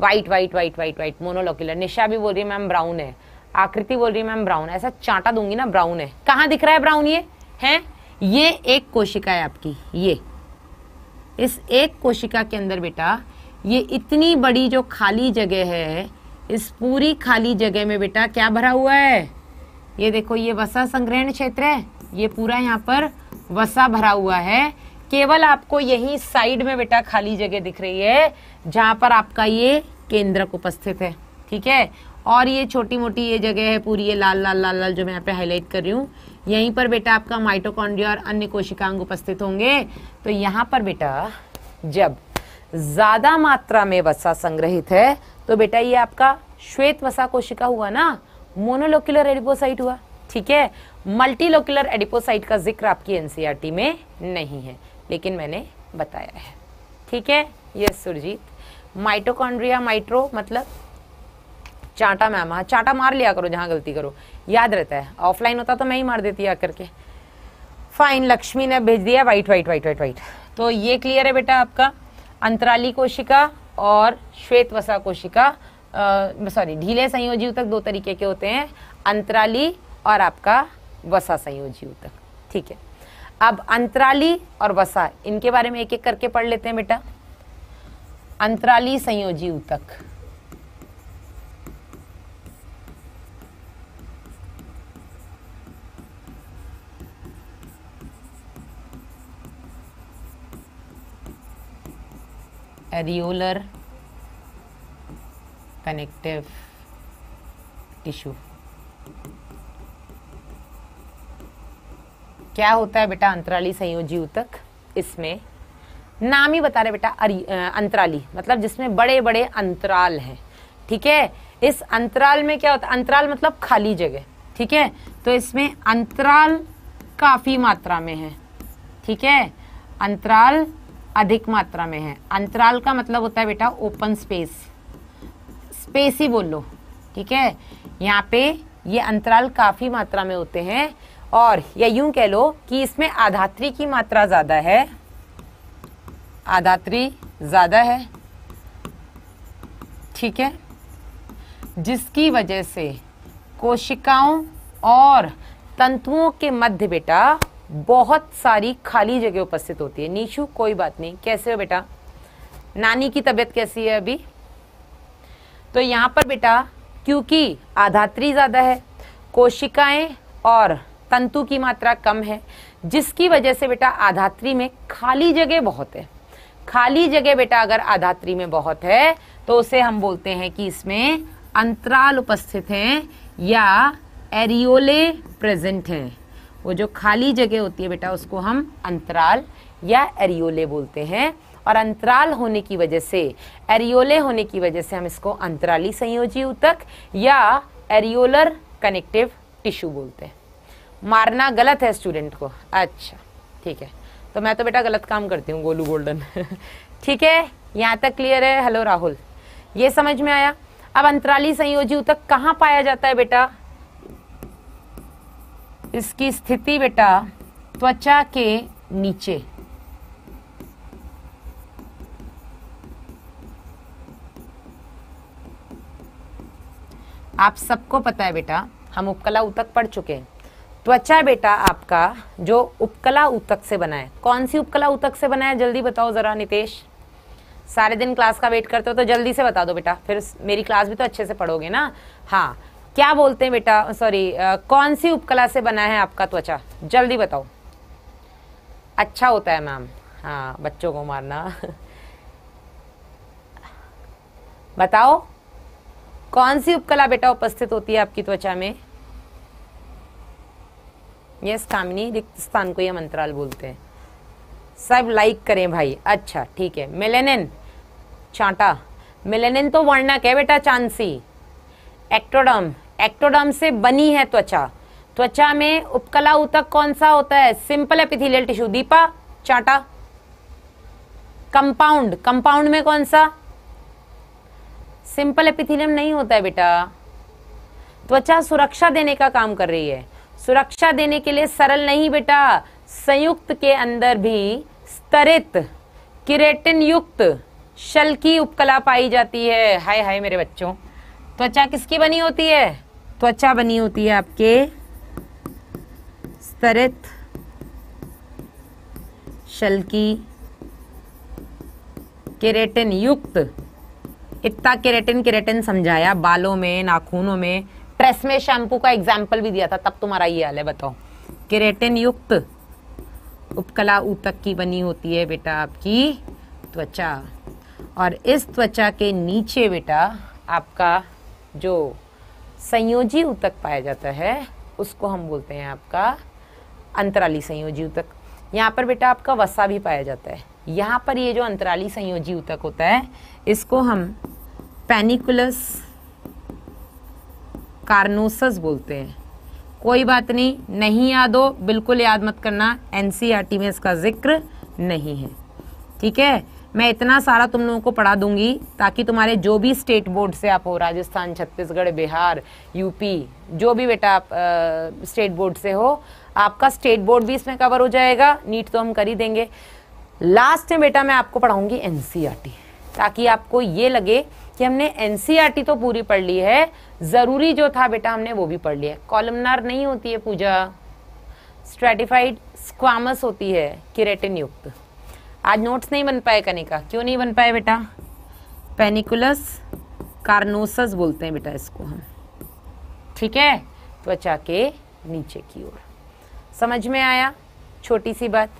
white white white white white monolocular Nisha भी बोल रही है मैम ब्राउन है आकृति बोल रही है मैम ब्राउन ऐसा चांटा दूंगी ना ब्राउन है कहाँ दिख रहा है ब्राउन ये है ये एक कोशिका है आपकी ये इस एक कोशिका के अंदर बेटा ये इतनी बड़ी जो खाली जगह है इस पूरी खाली जगह में बेटा क्या भरा हुआ है ये देखो ये वसा संग्रहण क्षेत्र है ये पूरा यहाँ पर वसा भरा हुआ है केवल आपको यही साइड में बेटा खाली जगह दिख रही है जहाँ पर आपका ये केंद्रक उपस्थित है ठीक है और ये छोटी मोटी ये जगह है पूरी ये लाल लाल लाल लाल जो मैं यहाँ पे हाईलाइट कर रही हूँ यहीं पर बेटा आपका माइटोकॉन्ड्रिया और अन्य कोशिकांग उपस्थित होंगे तो यहाँ पर बेटा जब ज्यादा मात्रा में वसा संग्रहित है तो बेटा ये आपका श्वेत वसा कोशिका हुआ ना मोनोलोक्यूलर एडिपोसाइट हुआ ठीक है मल्टीलोक्यूलर एडिपोसाइट का जिक्र आपकी एनसीईआरटी में नहीं है लेकिन मैंने बताया है ठीक है यस सुरजीत माइटोकॉन्ड्रिया माइट्रो मतलब चाटा मैम हाँ चाटा मार लिया करो जहाँ गलती करो याद रहता है ऑफलाइन होता तो मैं ही मार देती आकर के फाइन लक्ष्मी ने भेज दिया white white white white white तो ये क्लियर है बेटा आपका अंतराली कोशिका और श्वेत वसा कोशिका सॉरी ढीले संयोजी ऊतक दो तरीके के होते हैं अंतराली और आपका वसा संयोजी ऊतक ठीक है अब अंतराली और वसा इनके बारे में एक एक करके पढ़ लेते हैं बेटा अंतराली संयोजी ऊतक एरियोलर कनेक्टिव टिश्यू क्या होता है बेटा अंतराली संयोजी ऊतक इसमें नाम ही बता रहे बेटा अंतराली मतलब जिसमें बड़े बड़े अंतराल हैं ठीक है इस अंतराल में क्या होता है अंतराल मतलब खाली जगह ठीक है तो इसमें अंतराल काफी मात्रा में है ठीक है अंतराल अधिक मात्रा में है अंतराल का मतलब होता है बेटा ओपन स्पेस स्पेस ही बोल लो ठीक है यहाँ पे ये अंतराल काफ़ी मात्रा में होते हैं और या यूं कह लो कि इसमें आधात्री की मात्रा ज़्यादा है आधात्री ज़्यादा है ठीक है जिसकी वजह से कोशिकाओं और तंतुओं के मध्य बेटा बहुत सारी खाली जगह उपस्थित होती है नीशू कोई बात नहीं कैसे हो बेटा नानी की तबीयत कैसी है अभी तो यहाँ पर बेटा क्योंकि आधात्री ज़्यादा है कोशिकाएं और तंतु की मात्रा कम है जिसकी वजह से बेटा आधात्री में खाली जगह बहुत है खाली जगह बेटा अगर आधात्री में बहुत है तो उसे हम बोलते हैं कि इसमें अंतराल उपस्थित हैं या एरियोले प्रेजेंट हैं वो जो खाली जगह होती है बेटा उसको हम अंतराल या एरियोले बोलते हैं और अंतराल होने की वजह से एरियोले होने की वजह से हम इसको अंतराली संयोजी उतक या एरियोलर कनेक्टिव टिश्यू बोलते हैं मारना गलत है स्टूडेंट को अच्छा ठीक है तो मैं तो बेटा गलत काम करती हूँ गोलू गोल्डन ठीक है यहाँ तक क्लियर है हेलो राहुल ये समझ में आया अब अंतराली संयोजी उतक कहाँ पाया जाता है बेटा इसकी स्थिति बेटा त्वचा के नीचे आप सबको पता है बेटा हम उपकला ऊतक पढ़ चुके हैं त्वचा बेटा आपका जो उपकला ऊतक से बना है कौन सी उपकला ऊतक से बना है जल्दी बताओ जरा नितेश सारे दिन क्लास का वेट करते हो तो जल्दी से बता दो बेटा फिर मेरी क्लास भी तो अच्छे से पढ़ोगे ना हाँ क्या बोलते हैं बेटा सॉरी कौन सी उपकला से बना है आपका त्वचा जल्दी बताओ अच्छा होता है मैम हाँ बच्चों को मारना बताओ कौन सी उपकला बेटा उपस्थित होती है आपकी त्वचा में ये कामिनी रिक्त स्थान को यह मंत्राल बोलते हैं सब लाइक करें भाई अच्छा ठीक है मेलेनिन चांटा मेलेनिन तो वर्णक है बेटा चांसी एक्ट्रोडम एक्टोडर्म से बनी है त्वचा त्वचा में उपकला उतक कौन सा होता है सिंपल एपिथेलियल टिश्यू दीपा चाटा कंपाउंड कंपाउंड में कौन सा सिंपल एपिथेलियम नहीं होता है बेटा त्वचा सुरक्षा देने का काम कर रही है सुरक्षा देने के लिए सरल नहीं बेटा संयुक्त के अंदर भी स्तरित किरेटिन युक्त शल की उपकला पाई जाती है हाय हाय मेरे बच्चों त्वचा किसकी बनी होती है त्वचा बनी होती है आपके स्तरित शल्की केरेटिन युक्त इतना केरेटिन केरेटिन समझाया बालों में नाखूनों में ट्रेस में शैम्पू का एग्जाम्पल भी दिया था तब तुम्हारा ये हाल है बताओ केरेटिन युक्त उपकला ऊतक की बनी होती है बेटा आपकी त्वचा और इस त्वचा के नीचे बेटा आपका जो संयोजी ऊतक पाया जाता है उसको हम बोलते हैं आपका अंतराली संयोजी ऊतक यहाँ पर बेटा आपका वसा भी पाया जाता है यहाँ पर ये जो अंतराली संयोजी ऊतक होता है इसको हम पैनिकुलस कार्नोसस बोलते हैं कोई बात नहीं नहीं याद हो बिल्कुल याद मत करना एनसीईआरटी में इसका जिक्र नहीं है ठीक है मैं इतना सारा तुम लोगों को पढ़ा दूंगी ताकि तुम्हारे जो भी स्टेट बोर्ड से आप हो राजस्थान छत्तीसगढ़ बिहार यूपी जो भी बेटा आप आ, स्टेट बोर्ड से हो आपका स्टेट बोर्ड भी इसमें कवर हो जाएगा नीट तो हम कर ही देंगे लास्ट में बेटा मैं आपको पढ़ाऊंगी एन e ताकि आपको ये लगे कि हमने एन e तो पूरी पढ़ ली है ज़रूरी जो था बेटा हमने वो भी पढ़ लिया है कॉलमनार नहीं होती है पूजा स्ट्रेटिफाइड स्क्वामस होती है किरेटिन युक्त आज नोट्स नहीं बन पाए का क्यों नहीं बन पाए बेटा पेनिकुलस कार्नोसस बोलते हैं बेटा इसको हम ठीक है त्वचा के नीचे की ओर समझ में आया छोटी सी बात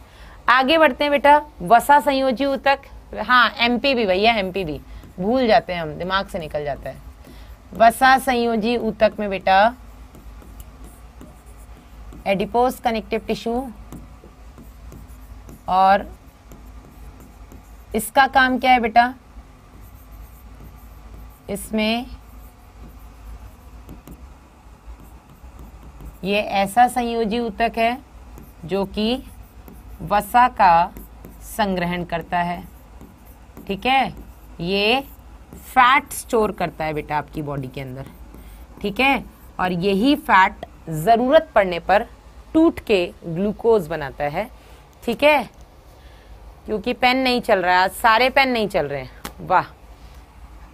आगे बढ़ते हैं बेटा वसा संयोजी ऊतक हाँ एमपी भी भैया एमपी भी भूल जाते हैं हम दिमाग से निकल जाता है वसा संयोजी ऊतक में बेटा एडिपोस कनेक्टिव टिश्यू और इसका काम क्या है बेटा इसमें ये ऐसा संयोजी ऊतक है जो कि वसा का संग्रहण करता है ठीक है ये फैट स्टोर करता है बेटा आपकी बॉडी के अंदर ठीक है और यही फैट ज़रूरत पड़ने पर टूट के ग्लूकोज बनाता है ठीक है क्योंकि पेन नहीं चल रहा है आज सारे पेन नहीं चल रहे हैं वाह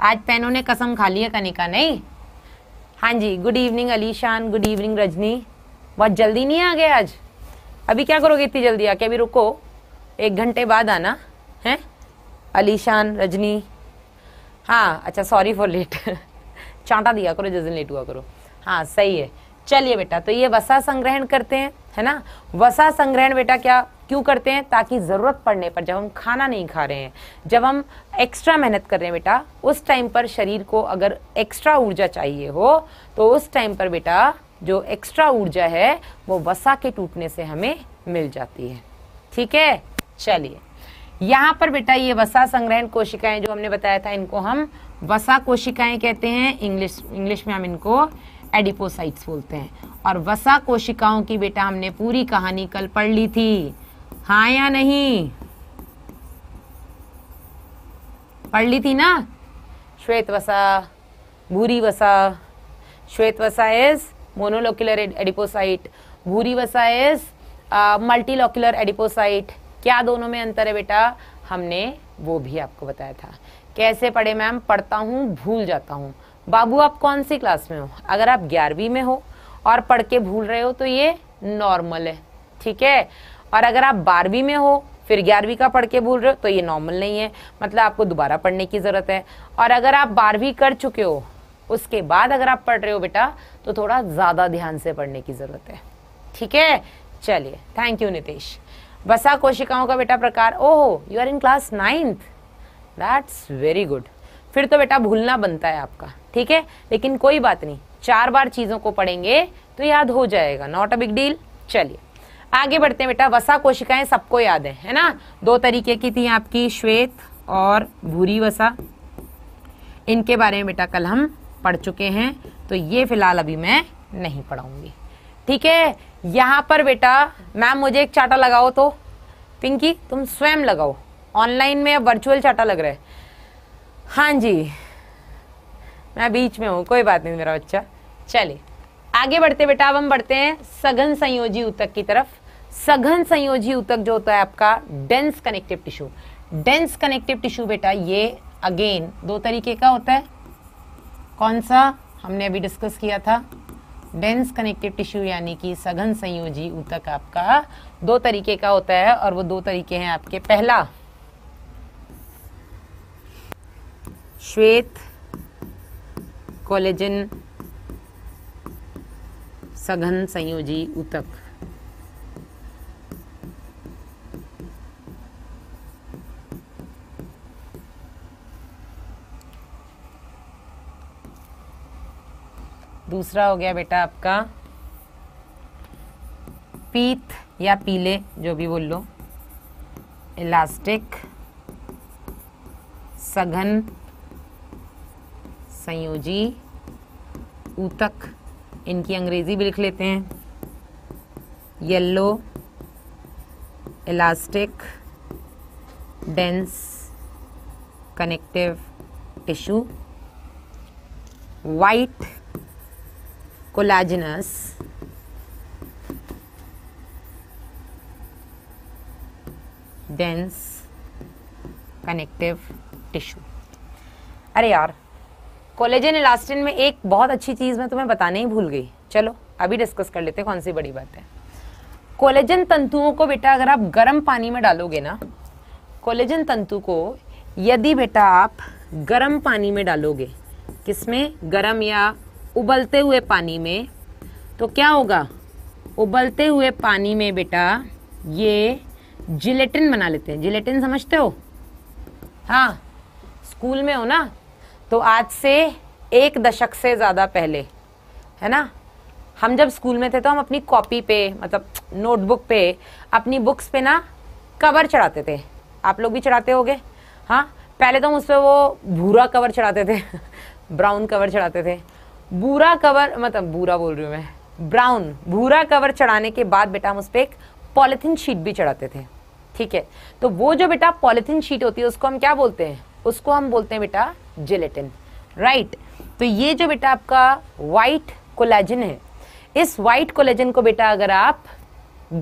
आज पेनों ने कसम खा ली है कनिका नहीं हाँ जी good evening Alishan good evening Rajni बहुत जल्दी नहीं आ गए आज अभी क्या करोगे इतनी जल्दी आके अभी रुको एक घंटे बाद आना है अलीशान रजनी हाँ अच्छा सॉरी फॉर लेट चांटा दिया करो जिस दिन लेट हुआ करो हाँ सही है चलिए बेटा तो ये वसा संग्रहण करते हैं है ना वसा संग्रहण बेटा क्या क्यों करते हैं ताकि ज़रूरत पड़ने पर जब हम खाना नहीं खा रहे हैं जब हम एक्स्ट्रा मेहनत कर रहे हैं बेटा उस टाइम पर शरीर को अगर एक्स्ट्रा ऊर्जा चाहिए हो तो उस टाइम पर बेटा जो एक्स्ट्रा ऊर्जा है वो वसा के टूटने से हमें मिल जाती है ठीक है चलिए यहाँ पर बेटा ये वसा संग्रहण कोशिकाएं जो हमने बताया था इनको हम वसा कोशिकाएं कहते हैं इंग्लिश इंग्लिश में हम इनको एडिपोसाइट्स बोलते हैं और वसा कोशिकाओं की बेटा हमने पूरी कहानी कल पढ़ ली थी हाँ या नहीं पढ़ ली थी ना श्वेत वसा भूरी वसा श्वेत वसा इज मोनोलोक्युलर एडिपोसाइट भूरी वसा इज मल्टीलोक्युलर एडिपोसाइट क्या दोनों में अंतर है बेटा हमने वो भी आपको बताया था कैसे पढ़े मैम पढ़ता हूँ भूल जाता हूँ बाबू आप कौन सी क्लास में हो अगर आप ग्यारहवीं में हो और पढ़ के भूल रहे हो तो ये नॉर्मल है ठीक है और अगर आप बारहवीं में हो फिर ग्यारहवीं का पढ़ के भूल रहे हो तो ये नॉर्मल नहीं है मतलब आपको दोबारा पढ़ने की ज़रूरत है और अगर आप बारहवीं कर चुके हो उसके बाद अगर आप पढ़ रहे हो बेटा तो थोड़ा ज़्यादा ध्यान से पढ़ने की ज़रूरत है ठीक है चलिए थैंक यू नितेश बसा कोशिकाओं का बेटा प्रकार ओहो you are in class ninth that's very good फिर तो बेटा भूलना बनता है आपका ठीक है लेकिन कोई बात नहीं चार बार चीज़ों को पढ़ेंगे तो याद हो जाएगा नॉट अ बिग डील चलिए आगे बढ़ते हैं बेटा वसा कोशिकाएं सबको याद है है ना दो तरीके की थी आपकी श्वेत और भूरी वसा इनके बारे में बेटा कल हम पढ़ चुके हैं तो ये फिलहाल अभी मैं नहीं पढ़ाऊंगी ठीक है यहाँ पर बेटा मैम मुझे एक चाटा लगाओ तो पिंकी तुम स्वयं लगाओ ऑनलाइन में अब वर्चुअल चाटा लग रहा है हाँ जी मैं बीच में हूँ कोई बात नहीं मेरा बच्चा चलिए आगे बढ़ते बेटा अब हम बढ़ते हैं सघन संयोजी उतक की तरफ सघन संयोजी उतक जो होता है आपका dense connective tissue dense connective tissue बेटा ये अगेन दो तरीके का होता है कौन सा हमने अभी डिस्कस किया था डेंस कनेक्टिव टिश्यू यानी कि सघन संयोजी उतक आपका दो तरीके का होता है और वो दो तरीके हैं आपके पहला श्वेत कोलेजन सघन संयोजी उतक दूसरा हो गया बेटा आपका पीत या पीले जो भी बोल लो इलास्टिक सघन संयोजी ऊतक इनकी अंग्रेज़ी भी लिख लेते हैं yellow elastic dense connective tissue white collagenous dense connective tissue अरे यार कोलेजन इलास्टिन में एक बहुत अच्छी चीज़ मैं तुम्हें बताने ही भूल गई चलो अभी डिस्कस कर लेते हैं कौन सी बड़ी बात है कोलेजन तंतुओं को बेटा अगर आप गर्म पानी में डालोगे ना कोलेजन तंतु को यदि बेटा आप गर्म पानी में डालोगे किसमें गर्म या उबलते हुए पानी में तो क्या होगा उबलते हुए पानी में बेटा ये जिलेटिन बना लेते हैं जिलेटिन समझते हो हाँ स्कूल में हो ना तो आज से एक दशक से ज़्यादा पहले है ना हम जब स्कूल में थे तो हम अपनी कॉपी पे मतलब नोटबुक पे अपनी बुक्स पे ना कवर चढ़ाते थे आप लोग भी चढ़ाते होगे हाँ पहले तो हम उस पर वो भूरा कवर चढ़ाते थे ब्राउन कवर चढ़ाते थे भूरा कवर मतलब भूरा बोल रही हूँ मैं ब्राउन भूरा कवर चढ़ाने के बाद बेटा हम उस पर एक पॉलीथीन शीट भी चढ़ाते थे ठीक है तो वो जो बेटा पॉलीथीन शीट होती है उसको हम क्या बोलते हैं उसको हम बोलते हैं बेटा जिलेटिन राइट तो ये जो बेटा आपका वाइट कोलेजन है इस वाइट कोलेजन को बेटा अगर आप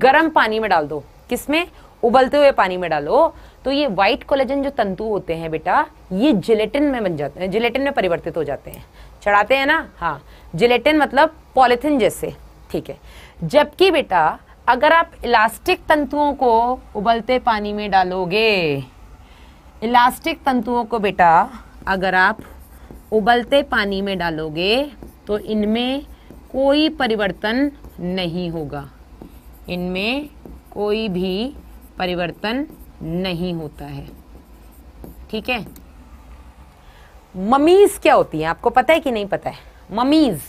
गर्म पानी में डाल दो किसमें उबलते हुए पानी में डालो तो ये व्हाइट कोलेजन जो तंतु होते हैं बेटा ये जिलेटिन में बन जाते हैं जिलेटिन में परिवर्तित हो जाते हैं चढ़ाते हैं ना हाँ जिलेटिन मतलब पॉलिथिन जैसे ठीक है जबकि बेटा अगर आप इलास्टिक तंतुओं को उबलते पानी में डालोगे इलास्टिक तंतुओं को बेटा अगर आप उबलते पानी में डालोगे तो इनमें कोई परिवर्तन नहीं होगा इनमें कोई भी परिवर्तन नहीं होता है ठीक है ममीज क्या होती है आपको पता है कि नहीं पता है ममीज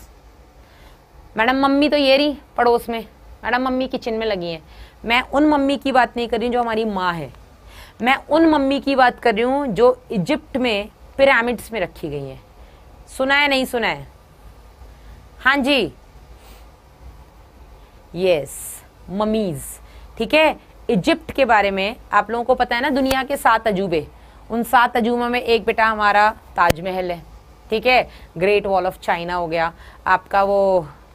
मैडम मम्मी तो ये रही पड़ोस में मैडम मम्मी किचन में लगी है मैं उन मम्मी की बात नहीं कर रही जो हमारी माँ है मैं उन मम्मी की बात कर रही हूँ जो इजिप्ट में पिरामिड्स में रखी गई हैं सुना है नहीं सुना है हाँ जी यस मम्मीज़ ठीक है इजिप्ट के बारे में आप लोगों को पता है ना दुनिया के सात अजूबे उन सात अजूबों में एक बेटा हमारा ताजमहल है ठीक है ग्रेट वॉल ऑफ चाइना हो गया आपका वो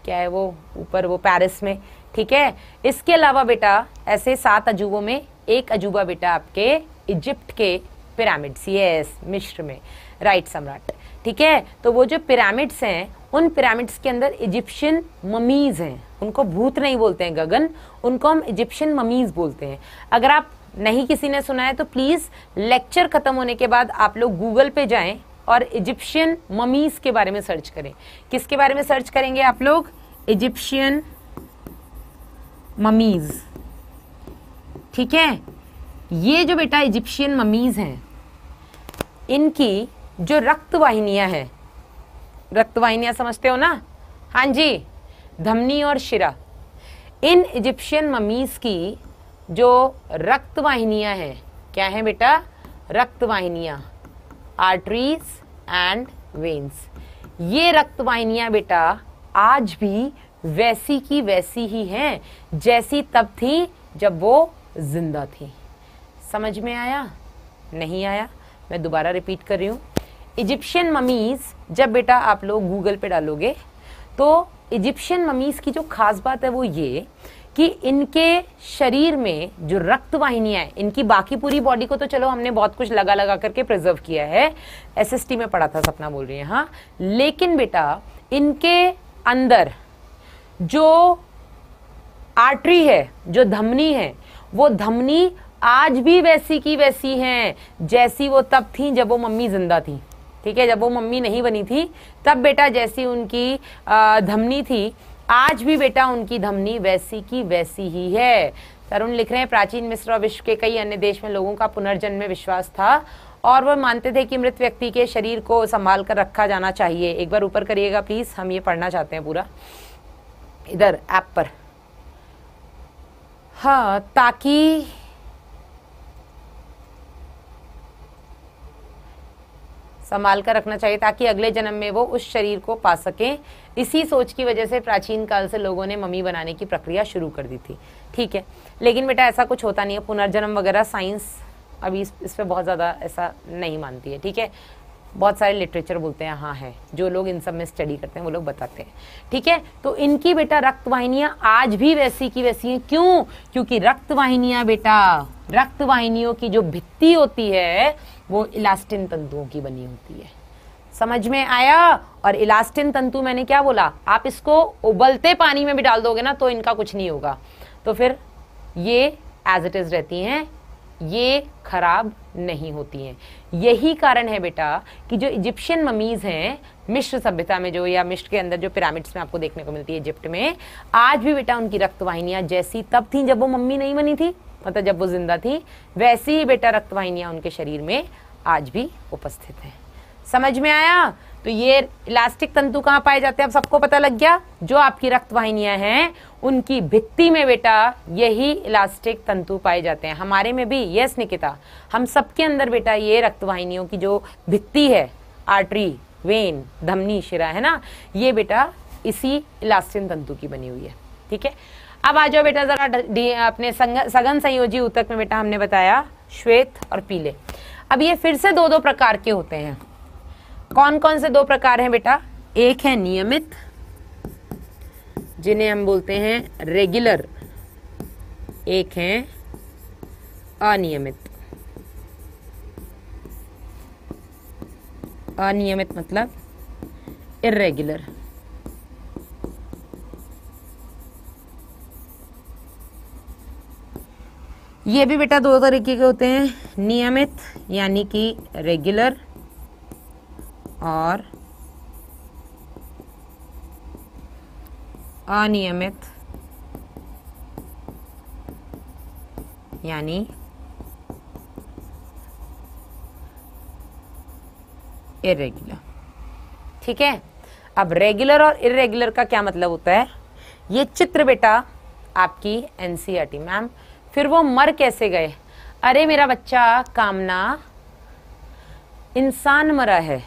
क्या है वो ऊपर वो पेरिस में ठीक है इसके अलावा बेटा ऐसे सात अजूबों में एक अजूबा बेटा आपके इजिप्ट के पिरामिड्स यस मिश्र में राइट सम्राट ठीक है तो वो जो पिरामिड्स हैं उन पिरामिड्स के अंदर इजिप्शियन ममीज़ हैं उनको भूत नहीं बोलते हैं गगन उनको हम इजिप्शियन ममीज़ बोलते हैं अगर आप नहीं किसी ने सुना है तो प्लीज़ लेक्चर ख़त्म होने के बाद आप लोग गूगल पे जाएं और इजिप्शियन ममीज़ के बारे में सर्च करें किसके बारे में सर्च करेंगे आप लोग इजिप्शियन ममीज़ ठीक है ये जो बेटा इजिप्शियन ममीज़ हैं इनकी जो रक्त वाहिनियाँ हैं रक्त वाहिनियाँ समझते हो ना हाँ जी धमनी और शिरा इन इजिप्शियन ममीज़ की जो रक्त वाहिनियाँ हैं क्या है बेटा रक्त वाहिनियाँ आर्टरीज एंड वेन्स ये रक्त वाहिनियाँ बेटा आज भी वैसी की वैसी ही हैं जैसी तब थी जब वो ज़िंदा थी समझ में आया नहीं आया मैं दोबारा रिपीट कर रही हूँ इजिप्शियन ममीज़ जब बेटा आप लोग गूगल पे डालोगे तो इजिप्शियन ममीज़ की जो ख़ास बात है वो ये कि इनके शरीर में जो रक्त वाहिनियाँ हैं इनकी बाकी पूरी बॉडी को तो चलो हमने बहुत कुछ लगा लगा करके प्रिजर्व किया है एसएसटी में पढ़ा था सपना बोल रही है हाँ लेकिन बेटा इनके अंदर जो आर्टरी है जो धमनी है वो धमनी आज भी वैसी की वैसी हैं जैसी वो तब थी जब वो मम्मी जिंदा थी ठीक है जब वो मम्मी नहीं बनी थी तब बेटा जैसी उनकी धमनी थी आज भी बेटा उनकी धमनी वैसी की वैसी ही है तरुण लिख रहे हैं प्राचीन मिस्र और विश्व के कई अन्य देश में लोगों का पुनर्जन्म में विश्वास था और वह मानते थे कि मृत व्यक्ति के शरीर को संभाल कर रखा जाना चाहिए एक बार ऊपर करिएगा प्लीज़ हम ये पढ़ना चाहते हैं पूरा इधर ऐप पर हाँ ताकि संभाल कर रखना चाहिए ताकि अगले जन्म में वो उस शरीर को पा सकें इसी सोच की वजह से प्राचीन काल से लोगों ने मम्मी बनाने की प्रक्रिया शुरू कर दी थी ठीक है लेकिन बेटा ऐसा कुछ होता नहीं है पुनर्जन्म वगैरह साइंस अभी इस, इस पर बहुत ज़्यादा ऐसा नहीं मानती है ठीक है बहुत सारे लिटरेचर बोलते हैं हाँ है जो लोग इन सब में स्टडी करते हैं वो लोग बताते हैं ठीक है तो इनकी बेटा रक्त वाहिनियाँ आज भी वैसी की वैसी हैं क्यों क्योंकि रक्त वाहिनियाँ बेटा रक्त वाहिनियों की जो भित्ति होती है वो इलास्टिन तंतुओं की बनी होती है समझ में आया और इलास्टिन तंतु मैंने क्या बोला आप इसको उबलते पानी में भी डाल दोगे ना तो इनका कुछ नहीं होगा तो फिर ये एज इट इज़ रहती हैं ये खराब नहीं होती हैं यही कारण है बेटा कि जो इजिप्शियन ममीज़ हैं मिश्र सभ्यता में जो या मिश्र के अंदर जो पिरामिड्स में आपको देखने को मिलती है इजिप्ट में आज भी बेटा उनकी रक्तवाहिनियां जैसी तब थी जब वो मम्मी नहीं बनी थी मतलब जब वो जिंदा थी वैसी ही बेटा रक्तवाहिनियां उनके शरीर में आज भी उपस्थित हैं समझ में आया तो ये इलास्टिक तंतु कहाँ पाए जाते हैं अब सबको पता लग गया जो आपकी रक्त वाहिनियां हैं उनकी भित्ति में बेटा यही इलास्टिक तंतु पाए जाते हैं हमारे में भी यस निकिता हम सबके अंदर बेटा ये रक्त वाहिनियों की जो भित्ति है आर्टरी वेन धमनी शिरा है ना ये बेटा इसी इलास्टिन तंतु की बनी हुई है ठीक है अब आ जाओ बेटा जरा अपने सघन संयोजी उतक में बेटा हमने बताया श्वेत और पीले अब ये फिर से दो दो प्रकार के होते हैं कौन कौन से दो प्रकार हैं बेटा एक है नियमित जिन्हें हम बोलते हैं रेगुलर एक है अनियमित अनियमित मतलब इरेगुलर ये भी बेटा दो तरीके के होते हैं नियमित यानी कि रेगुलर और अनियमित यानी इरेगुलर ठीक है अब रेगुलर और इरेगुलर का क्या मतलब होता है ये चित्र बेटा आपकी एनसीईआरटी e मैम फिर वो मर कैसे गए अरे मेरा बच्चा कामना इंसान मरा है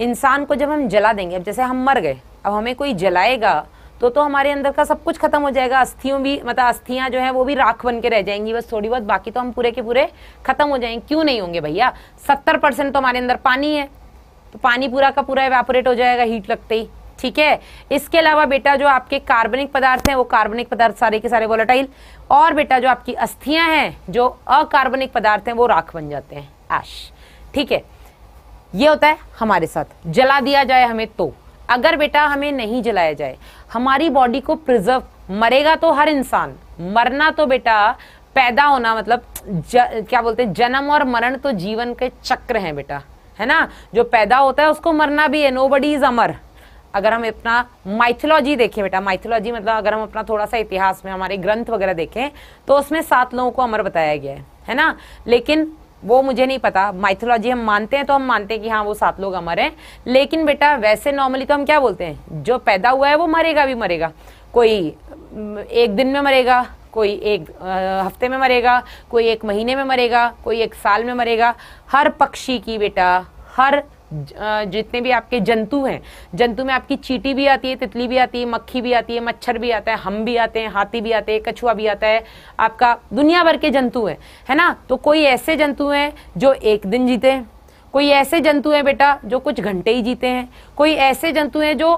इंसान को जब हम जला देंगे अब जैसे हम मर गए अब हमें कोई जलाएगा तो तो हमारे अंदर का सब कुछ खत्म हो जाएगा अस्थियों भी मतलब अस्थियां जो है वो भी राख बन के रह जाएंगी बस थोड़ी बहुत बाकी तो हम पूरे के पूरे खत्म हो जाएंगे क्यों नहीं होंगे भैया सत्तर परसेंट तो हमारे अंदर पानी है तो पानी पूरा का पूरा एवेपोरेट हो जाएगा हीट लगते ही ठीक है इसके अलावा बेटा जो आपके कार्बनिक पदार्थ हैं वो कार्बनिक पदार्थ सारे के सारे वोलाटाइल और बेटा जो आपकी अस्थियां हैं जो अकार्बनिक पदार्थ हैं वो राख बन जाते हैं आश ठीक है ये होता है हमारे साथ जला दिया जाए हमें तो अगर बेटा हमें नहीं जलाया जाए हमारी बॉडी को प्रिजर्व मरेगा तो हर इंसान मरना तो बेटा पैदा होना मतलब ज, क्या बोलते हैं जन्म और मरण तो जीवन के चक्र हैं बेटा है ना जो पैदा होता है उसको मरना भी है नो बडी इज अमर अगर हम अपना माइथोलॉजी देखें बेटा माइथोलॉजी मतलब अगर हम अपना थोड़ा सा इतिहास में हमारे ग्रंथ वगैरह देखें तो उसमें सात लोगों को अमर बताया गया है है ना लेकिन वो मुझे नहीं पता माइथोलॉजी हम मानते हैं तो हम मानते हैं कि हाँ वो सात लोग अमर हैं लेकिन बेटा वैसे नॉर्मली तो हम क्या बोलते हैं जो पैदा हुआ है वो मरेगा भी मरेगा कोई एक दिन में मरेगा कोई एक हफ्ते में मरेगा कोई एक महीने में मरेगा कोई एक साल में मरेगा हर पक्षी की बेटा हर जितने भी आपके जंतु हैं जंतु में आपकी चीटी भी आती है तितली भी आती है मक्खी भी आती है मच्छर भी आता है हम भी आते हैं हाथी भी आते हैं कछुआ भी आता है आपका दुनिया भर के जंतु हैं है ना तो कोई ऐसे जंतु हैं जो एक दिन जीते हैं कोई ऐसे जंतु हैं बेटा जो कुछ घंटे ही जीते हैं कोई ऐसे जंतु हैं जो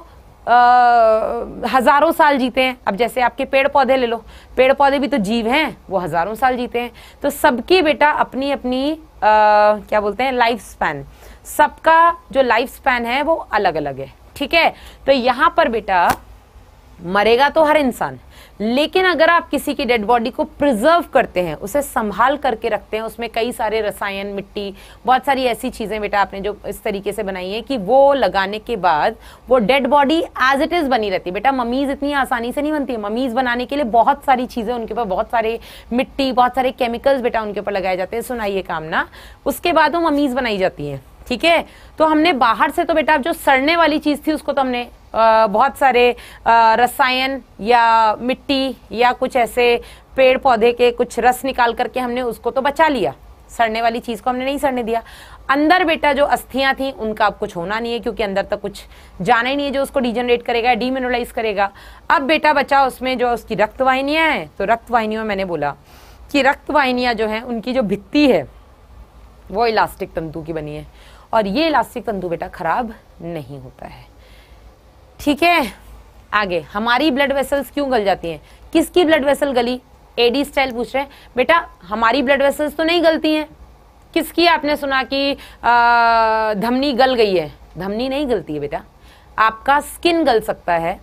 हज़ारों साल जीते हैं अब जैसे आपके पेड़ पौधे ले लो पेड़ पौधे भी तो जीव हैं वो हज़ारों साल जीते हैं तो सबकी बेटा अपनी अपनी आ, क्या बोलते हैं लाइफ स्पैन सबका जो लाइफ स्पैन है वो अलग अलग है ठीक है तो यहाँ पर बेटा मरेगा तो हर इंसान लेकिन अगर आप किसी की डेड बॉडी को प्रिजर्व करते हैं उसे संभाल करके रखते हैं उसमें कई सारे रसायन मिट्टी बहुत सारी ऐसी चीज़ें बेटा आपने जो इस तरीके से बनाई है कि वो लगाने के बाद वो dead body as it is बनी रहती है बेटा ममीज़ इतनी आसानी से नहीं बनती है ममीज़ बनाने के लिए बहुत सारी चीज़ें उनके ऊपर बहुत सारे मिट्टी बहुत सारे केमिकल्स बेटा उनके ऊपर लगाए जाते हैं सुनाइए कामना उसके बाद वो ममीज़ बनाई जाती हैं ठीक है तो हमने बाहर से तो बेटा जो सड़ने वाली चीज़ थी उसको तो हमने आ, बहुत सारे रसायन या मिट्टी या कुछ ऐसे पेड़ पौधे के कुछ रस निकाल करके हमने उसको तो बचा लिया सड़ने वाली चीज़ को हमने नहीं सड़ने दिया अंदर बेटा जो अस्थियां थी उनका अब कुछ होना नहीं है क्योंकि अंदर तक तो कुछ जाना ही नहीं है जो उसको डिजनरेट करेगा डीमिनरलाइज करेगा अब बेटा बचा उसमें जो उसकी रक्त हैं तो रक्त वाहिनियों में मैंने बोला कि रक्त जो हैं उनकी जो भित्ती है वो इलास्टिक तंतु की बनी है और ये इलास्टिक तंतु बेटा खराब नहीं होता है ठीक है आगे हमारी ब्लड वेसल्स क्यों गल जाती हैं किसकी ब्लड वेसल गली एडी स्टाइल पूछ रहे हैं बेटा हमारी ब्लड वेसल्स तो नहीं गलती हैं किसकी आपने सुना कि धमनी गल गई है धमनी नहीं गलती है बेटा आपका स्किन गल सकता है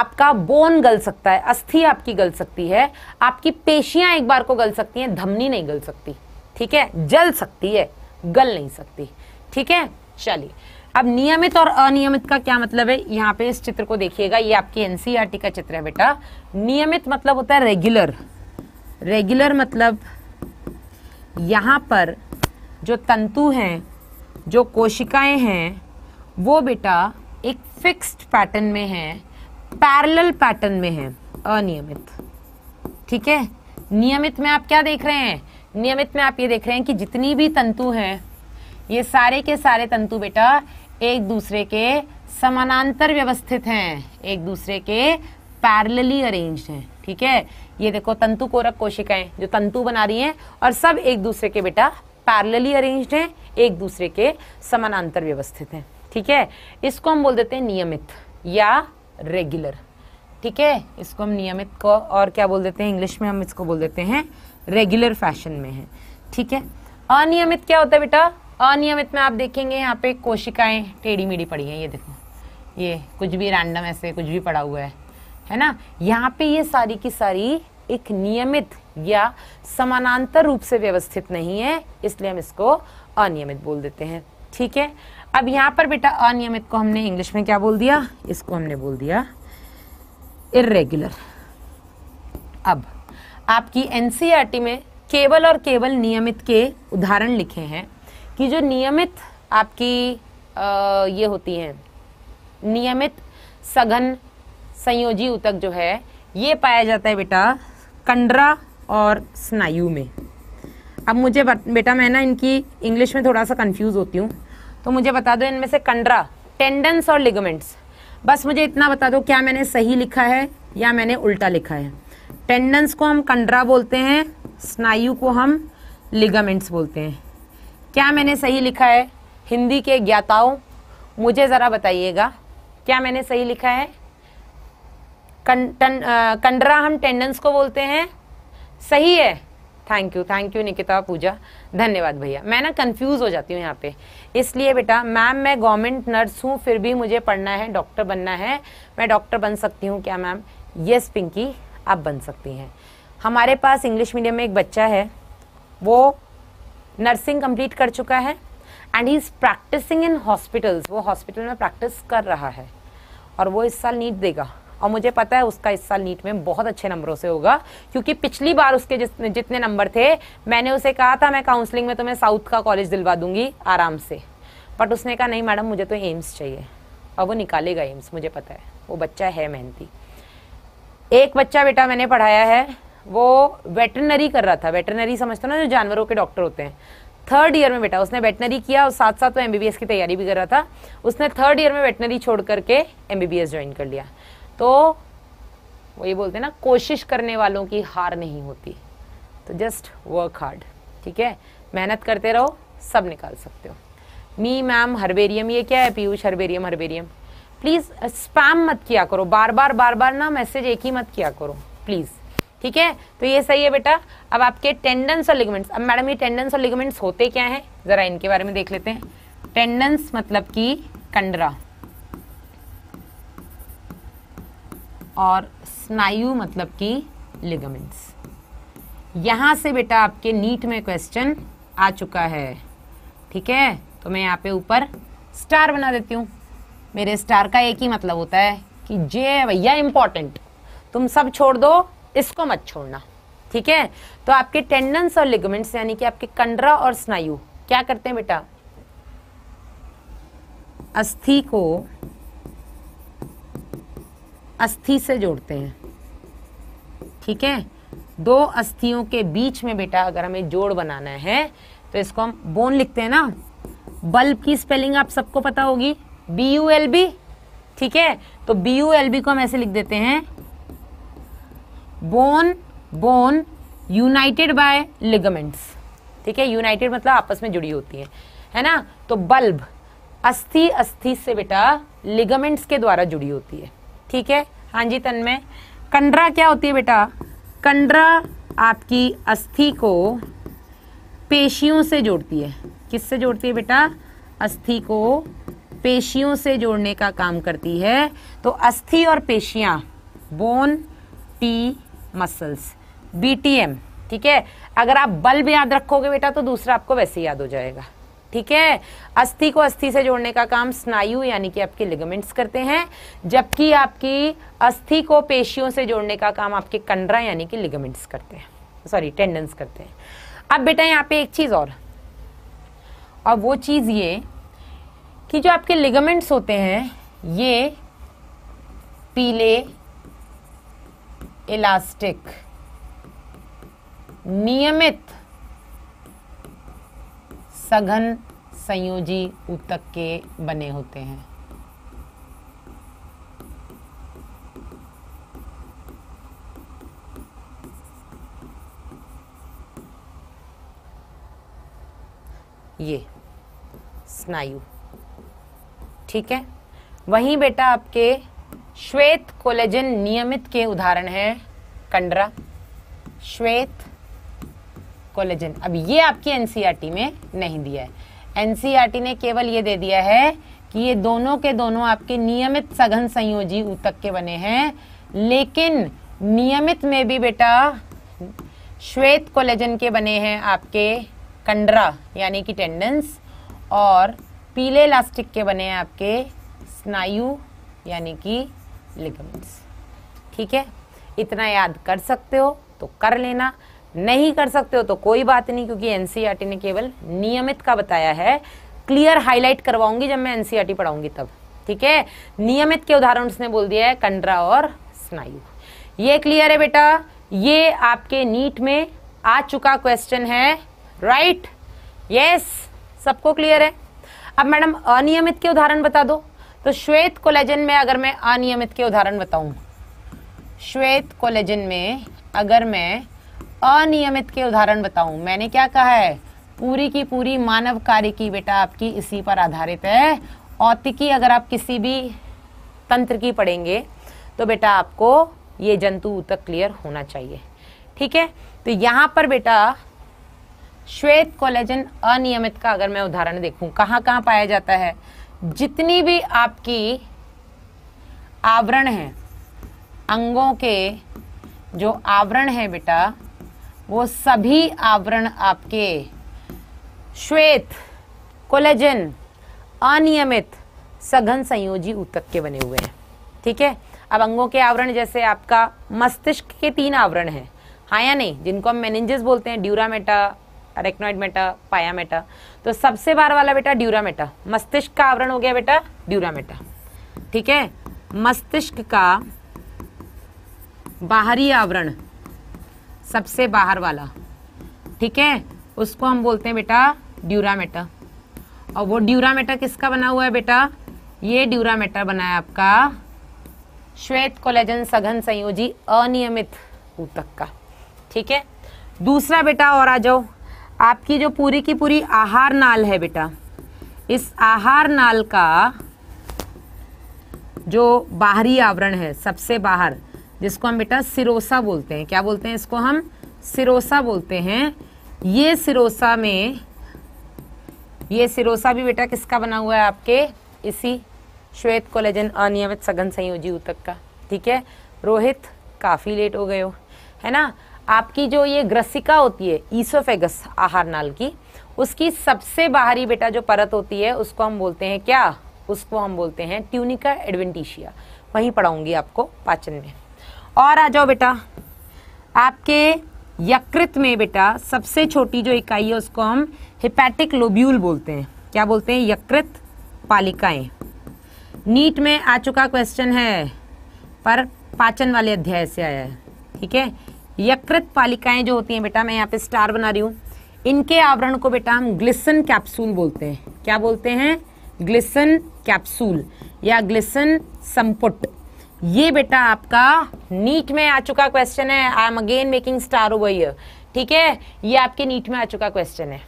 आपका बोन गल सकता है अस्थि आपकी गल सकती है आपकी पेशियां एक बार को गल सकती हैं धमनी नहीं गल सकती ठीक है जल सकती है गल नहीं सकती ठीक है चलिए अब नियमित और अनियमित का क्या मतलब है यहाँ पे इस चित्र को देखिएगा ये आपकी एनसीईआरटी e का चित्र है बेटा नियमित मतलब होता है रेगुलर रेगुलर मतलब यहाँ पर जो तंतु हैं जो कोशिकाएं हैं वो बेटा एक फिक्स्ड पैटर्न में है पैरेलल पैटर्न में है अनियमित ठीक है नियमित में आप क्या देख रहे हैं नियमित में आप ये देख रहे हैं कि जितनी भी तंतु हैं ये सारे के सारे तंतु बेटा एक दूसरे के समानांतर व्यवस्थित हैं एक दूसरे के पैरलली अरेंज हैं ठीक है ये देखो तंतु कोरक कोशिकाएं जो तंतु बना रही हैं और सब एक दूसरे के बेटा पैरलली अरेंज हैं एक दूसरे के समानांतर व्यवस्थित हैं ठीक है इसको हम बोल देते हैं नियमित या रेगुलर ठीक है इसको हम नियमित को और क्या बोल देते हैं इंग्लिश में हम इसको बोल देते हैं रेगुलर फैशन में है ठीक है अनियमित क्या होता है बेटा अनियमित में आप देखेंगे यहाँ पे कोशिकाएं टेढ़ी मेढ़ी पड़ी हैं ये देखो ये कुछ भी रैंडम ऐसे कुछ भी पड़ा हुआ है है ना यहाँ पे ये सारी की सारी एक नियमित या समानांतर रूप से व्यवस्थित नहीं है इसलिए हम इसको अनियमित बोल देते हैं ठीक है अब यहाँ पर बेटा अनियमित को हमने इंग्लिश में क्या बोल दिया इसको हमने बोल दिया इरेग्युलर अब आपकी एनसीईआरटी e में केवल और केवल नियमित के उदाहरण लिखे हैं कि जो नियमित आपकी आ, ये होती हैं नियमित सघन संयोजी ऊतक जो है ये पाया जाता है बेटा कंडरा और स्नायु में अब मुझे बेटा मैं ना इनकी इंग्लिश में थोड़ा सा कंफ्यूज होती हूँ तो मुझे बता दो इनमें से कंडरा टेंडन्स और लिगमेंट्स बस मुझे इतना बता दो क्या मैंने सही लिखा है या मैंने उल्टा लिखा है टेंडन्स को हम कंडरा बोलते हैं स्नायु को हम लिगामेंट्स बोलते हैं क्या मैंने सही लिखा है हिंदी के ज्ञाताओं मुझे ज़रा बताइएगा क्या मैंने सही लिखा है कंडरा हम टेंडेंस को बोलते हैं सही है thank you thank you Nikita Pooja धन्यवाद भैया मैं ना कंफ्यूज हो जाती हूँ यहाँ पे इसलिए बेटा मैम मैं गवर्नमेंट नर्स हूँ फिर भी मुझे पढ़ना है डॉक्टर बनना है मैं डॉक्टर बन सकती हूँ क्या मैम यस पिंकी आप बन सकती हैं हमारे पास इंग्लिश मीडियम में एक बच्चा है वो नर्सिंग कंप्लीट कर चुका है and he is practising in hospitals वो हॉस्पिटल में प्रैक्टिस कर रहा है और वो इस साल नीट देगा और मुझे पता है उसका इस साल नीट में बहुत अच्छे नंबरों से होगा क्योंकि पिछली बार उसके जितने जितने नंबर थे मैंने उसे कहा था मैं काउंसलिंग में तुम्हें साउथ का कॉलेज दिलवा दूंगी आराम से बट उसने कहा नहीं मैडम मुझे तो एम्स चाहिए और वो निकालेगा एम्स मुझे पता है वो बच्चा है मेहनती एक बच्चा बेटा मैंने पढ़ाया है वो वेटनरी कर रहा था वेटनरी समझते हो ना जो जानवरों के डॉक्टर होते हैं थर्ड ईयर में बेटा उसने वेटनरी किया और साथ साथ वो एम की तैयारी भी कर रहा था उसने थर्ड ईयर में वेटनरी छोड़ करके एम ज्वाइन कर लिया तो वो ये बोलते हैं ना कोशिश करने वालों की हार नहीं होती तो जस्ट वर्क हार्ड ठीक है मेहनत करते रहो सब निकाल सकते हो मी मैम हर्बेरियम ये क्या है Piyush herbarium herbarium please spam मत किया करो बार बार बार बार ना मैसेज एक ही मत किया करो प्लीज़ ठीक है तो ये सही है बेटा अब आपके टेंडेंस और लिगमेंट्स अब मैडम ये टेंडेंस और लिगमेंट्स होते क्या हैं ज़रा इनके बारे में देख लेते हैं टेंडेंस मतलब कि कंडरा और स्नायु मतलब कि लिगमेंट्स यहां से बेटा आपके नीट में क्वेश्चन आ चुका है ठीक है तो मैं यहाँ पे ऊपर स्टार बना देती हूँ मेरे स्टार का एक ही मतलब होता है कि जे भैया इंपॉर्टेंट तुम सब छोड़ दो इसको मत छोड़ना ठीक है तो आपके टेंडन्स और लिगमेंट्स यानी कि आपके कंडरा और स्नायु क्या करते हैं बेटा अस्थि को अस्थि से जोड़ते हैं ठीक है दो अस्थियों के बीच में बेटा अगर हमें जोड़ बनाना है तो इसको हम बोन लिखते हैं ना बल्ब की स्पेलिंग आप सबको पता होगी बी यू एल बी ठीक है तो बी यू एल बी को हम ऐसे लिख देते हैं bone bone united by ligaments ठीक है यूनाइटेड मतलब आपस में जुड़ी होती है है ना तो बल्ब अस्थि अस्थि से बेटा लिगमेंट्स के द्वारा जुड़ी होती है ठीक है हाँ जी तन में कंड्रा क्या होती है बेटा कंड्रा आपकी अस्थि को पेशियों से जोड़ती है किससे जोड़ती है बेटा अस्थि को पेशियों से जोड़ने का काम करती है तो अस्थि और पेशियाँ बोन टी मसल्स बीटीएम ठीक है अगर आप बल्ब याद रखोगे बेटा तो दूसरा आपको वैसे याद हो जाएगा ठीक है अस्थि को अस्थि से जोड़ने का काम स्नायु यानी कि आपके लिगमेंट्स करते हैं जबकि आपकी अस्थि को पेशियों से जोड़ने का काम आपके कंडरा यानी कि लिगमेंट्स करते हैं सॉरी टेंडेंस करते हैं अब बेटा यहाँ पे एक चीज़ और और वो चीज़ ये कि जो आपके लिगमेंट्स होते हैं ये पीले इलास्टिक नियमित सघन संयोजी ऊतक के बने होते हैं ये स्नायु ठीक है वहीं बेटा आपके श्वेत कोलेजन नियमित के उदाहरण है कंडरा श्वेत कोलेजन अब ये आपकी एनसीईआरटी e में नहीं दिया है एनसीईआरटी e ने केवल ये दे दिया है कि ये दोनों के दोनों आपके नियमित सघन संयोजी ऊतक के बने हैं लेकिन नियमित में भी बेटा श्वेत कोलेजन के बने हैं आपके कंडरा यानी कि टेंडेंस और पीले इलास्टिक के बने हैं आपके स्नायु यानी कि लिगमेंट्स ठीक है इतना याद कर सकते हो तो कर लेना नहीं कर सकते हो तो कोई बात नहीं क्योंकि एनसीईआरटी e ने केवल नियमित का बताया है क्लियर हाईलाइट करवाऊंगी जब मैं एनसीईआरटी e पढ़ाऊंगी तब ठीक है नियमित के उदाहरण उसने बोल दिया है कंडरा और स्नायु ये क्लियर है बेटा ये आपके नीट में आ चुका क्वेश्चन है राइट यस सबको क्लियर है अब मैडम अनियमित के उदाहरण बता दो तो श्वेत कोलेजन में अगर मैं अनियमित के उदाहरण बताऊं श्वेत कोलेजन में अगर मैं अनियमित के उदाहरण बताऊं मैंने क्या कहा है पूरी की पूरी मानव कार्य की बेटा आपकी इसी पर आधारित है औतिकी अगर आप किसी भी तंत्र की पढ़ेंगे तो बेटा आपको ये जंतु तक क्लियर होना चाहिए ठीक है तो यहाँ पर बेटा श्वेत कोलेजन अनियमित का अगर मैं उदाहरण देखूं कहाँ कहाँ पाया जाता है जितनी भी आपकी आवरण है अंगों के जो आवरण है बेटा वो सभी आवरण आपके श्वेत कोलेजन अनियमित सघन संयोजी ऊतक के बने हुए हैं ठीक है अब अंगों के आवरण जैसे आपका मस्तिष्क के तीन आवरण हैं हाँ या नहीं जिनको हम मैनेजेस बोलते हैं dura mater arachnoid mater pia mater तो सबसे बार वाला बेटा ड्यूरामेटा मस्तिष्क का आवरण हो गया बेटा ड्यूरामेटा ठीक है मस्तिष्क का बाहरी आवरण सबसे बाहर वाला ठीक है उसको हम बोलते हैं बेटा ड्यूरामेटा और वो ड्यूरामेटा किसका बना हुआ है बेटा ये ड्यूरामेटा बना है आपका श्वेत कोलेजन सघन संयोजी अनियमित ऊतक का ठीक है दूसरा बेटा और आ जाओ आपकी जो पूरी की पूरी आहार नाल है बेटा इस आहार नाल का जो बाहरी आवरण है सबसे बाहर जिसको हम बेटा सिरोसा बोलते हैं क्या बोलते हैं इसको हम सिरोसा बोलते हैं ये सिरोसा में ये सिरोसा भी बेटा किसका बना हुआ है आपके इसी श्वेत कोलेजन अनियमित सघन संयोजी उतक का ठीक है रोहित काफ़ी लेट हो गए हो है ना आपकी जो ये ग्रसिका होती है ईसोफेगस आहार नाल की उसकी सबसे बाहरी बेटा जो परत होती है उसको हम बोलते हैं क्या उसको हम बोलते हैं ट्यूनिका एडवेंटिशिया वहीं पढ़ाऊंगी आपको पाचन में और आ जाओ बेटा आपके यकृत में बेटा सबसे छोटी जो इकाई है उसको हम हिपैटिक लोब्यूल बोलते हैं क्या बोलते हैं यकृत पालिकाएं नीट में आ चुका क्वेश्चन है पर पाचन वाले अध्याय से आया है ठीक है यकृत पालिकाएं जो होती हैं बेटा मैं यहाँ पे स्टार बना रही हूँ इनके आवरण को बेटा हम ग्लिसन कैप्सूल बोलते हैं क्या बोलते हैं ग्लिसन कैप्सूल या ग्लिसन संपुट ये बेटा आपका नीट में आ चुका क्वेश्चन है I am again making star over year ठीक है ये आपके नीट में आ चुका क्वेश्चन है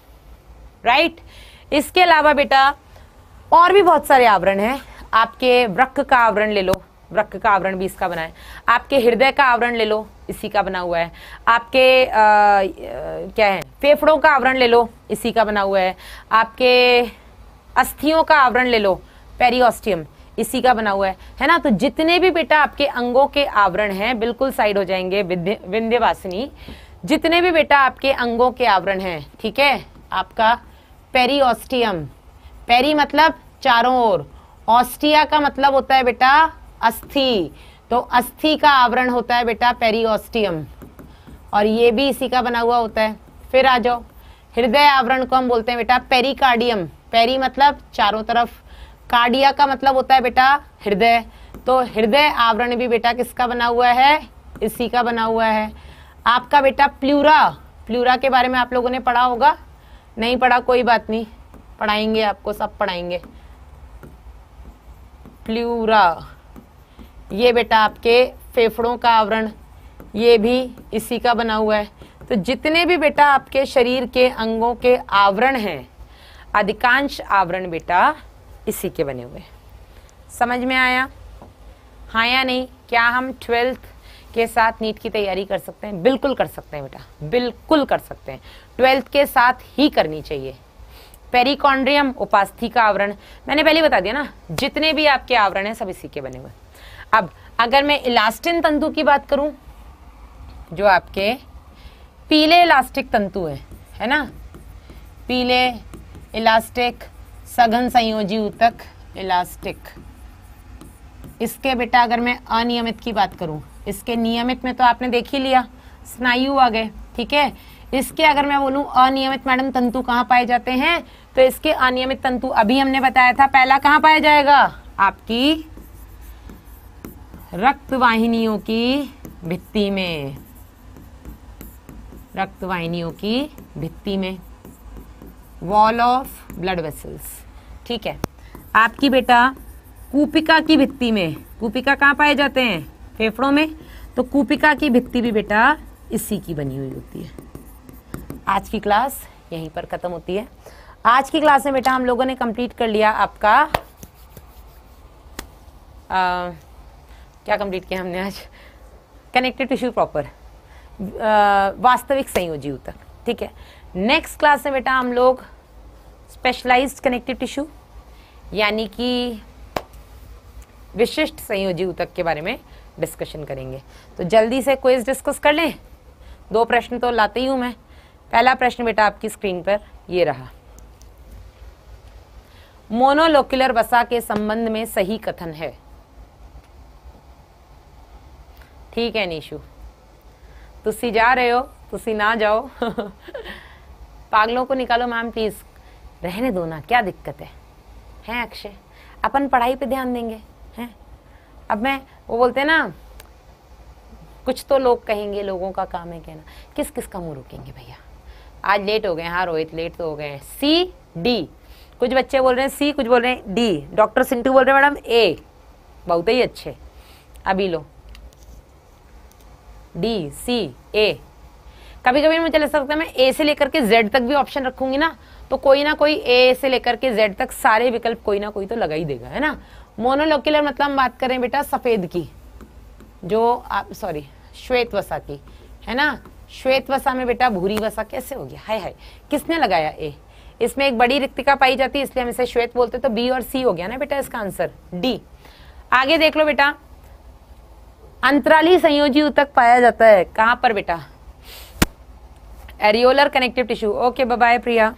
राइट right? इसके अलावा बेटा और भी बहुत सारे आवरण हैं आपके वृक्ष का आवरण ले लो वृक्क का आवरण भी इसका बना है आपके हृदय का आवरण ले लो इसी का बना हुआ है आपके आ, आ, क्या है फेफड़ों का आवरण ले लो इसी का बना हुआ है आपके अस्थियों का आवरण ले लो पेरियोस्टियम इसी का बना हुआ है है ना तो जितने भी बेटा आपके अंगों के आवरण हैं बिल्कुल साइड हो जाएंगे विंध्यवासिनी जितने भी बेटा आपके अंगों के आवरण हैं ठीक है आपका पेरियोस्टियम पेरी मतलब चारों ओर ऑस्टिया का मतलब होता है बेटा अस्थि तो अस्थि का आवरण होता है बेटा पेरिओस्टियम और ये भी इसी का बना हुआ होता है फिर आ जाओ हृदय आवरण को हम बोलते हैं बेटा पेरिकार्डियम पेरी मतलब चारों तरफ कार्डिया का मतलब होता है बेटा हृदय तो हृदय आवरण भी बेटा किसका बना हुआ है इसी का बना हुआ है आपका बेटा प्लूरा प्लूरा के बारे में आप लोगों ने पढ़ा होगा नहीं पढ़ा कोई बात नहीं पढ़ाएंगे आपको सब पढ़ाएंगे प्लूरा ये बेटा आपके फेफड़ों का आवरण ये भी इसी का बना हुआ है तो जितने भी बेटा आपके शरीर के अंगों के आवरण हैं अधिकांश आवरण बेटा इसी के बने हुए समझ में आया हाँ या नहीं क्या हम ट्वेल्थ के साथ नीट की तैयारी कर सकते हैं बिल्कुल कर सकते हैं बेटा बिल्कुल कर सकते हैं ट्वेल्थ के साथ ही करनी चाहिए पेरिकॉन्ड्रियम उपास्थि का आवरण मैंने पहले बता दिया ना जितने भी आपके आवरण हैं सब इसी के बने हुए अब अगर मैं इलास्टिन तंतु की बात करूं जो आपके पीले इलास्टिक तंतु है है ना पीले इलास्टिक सघन संयोजी ऊतक इलास्टिक इसके बेटा अगर मैं अनियमित की बात करूं इसके नियमित में तो आपने देख ही लिया स्नायु आ गए ठीक है इसके अगर मैं बोलूं अनियमित मैडम तंतु कहाँ पाए जाते हैं तो इसके अनियमित तंतु अभी हमने बताया था पहला कहाँ पाया जाएगा आपकी रक्त वाहिनियों की भित्ति में रक्त वाहिनियों की भित्ति में वॉल ऑफ ब्लड वेसल्स ठीक है आपकी बेटा कूपिका की भित्ति में कूपिका कहाँ पाए जाते हैं फेफड़ों में तो कूपिका की भित्ति भी बेटा इसी की बनी हुई होती है आज की क्लास यहीं पर ख़त्म होती है आज की क्लास में बेटा हम लोगों ने कंप्लीट कर लिया आपका आ, क्या कंप्लीट किया हमने आज कनेक्टेड टिश्यू प्रॉपर वास्तविक संयोजी तक ठीक है नेक्स्ट क्लास में बेटा हम लोग स्पेशलाइज कनेक्टिव टिश्यू यानी कि विशिष्ट संयोजी तक के बारे में डिस्कशन करेंगे तो जल्दी से क्विज डिस्कस कर लें दो प्रश्न तो लाते ही हूँ मैं पहला प्रश्न बेटा आपकी स्क्रीन पर ये रहा मोनोलोक्युलर वसा के संबंध में सही कथन है ठीक है निशु ਤੁਸੀਂ जा रहे हो ਤੁਸੀਂ ना जाओ पागलों को निकालो मैम प्लीज़ रहने दो ना क्या दिक्कत है हैं अक्षय अपन पढ़ाई पे ध्यान देंगे हैं अब मैं वो बोलते हैं ना कुछ तो लोग कहेंगे लोगों का काम है कहना किस किस का मुंह रुकेंगे भैया आज लेट हो गए हाँ रोहित लेट तो हो गए हैं सी डी कुछ बच्चे बोल रहे हैं सी कुछ बोल रहे हैं डी डॉक्टर सिंटू बोल रहे हैं मैडम ए बहुत ही अच्छे अभी लो डी सी ए कभी कभी मुझे लग सकता है मैं ए से लेकर के जेड तक भी ऑप्शन रखूंगी ना तो कोई ना कोई ए से लेकर के जेड तक सारे विकल्प कोई ना कोई तो लगा ही देगा है ना मोनोलोक्यूलर मतलब बात करें बेटा सफ़ेद की जो आप सॉरी श्वेत वसा की है ना श्वेत वसा में बेटा भूरी वसा कैसे हो गया हाय हाय किसने लगाया ए इसमें एक बड़ी रिक्तिका पाई जाती है इसलिए हम इसे श्वेत बोलते तो बी और सी हो गया ना बेटा इसका आंसर डी आगे देख लो बेटा अंतराली संयोजी उतक पाया जाता है कहाँ पर बेटा areolar connective tissue okay bye Priya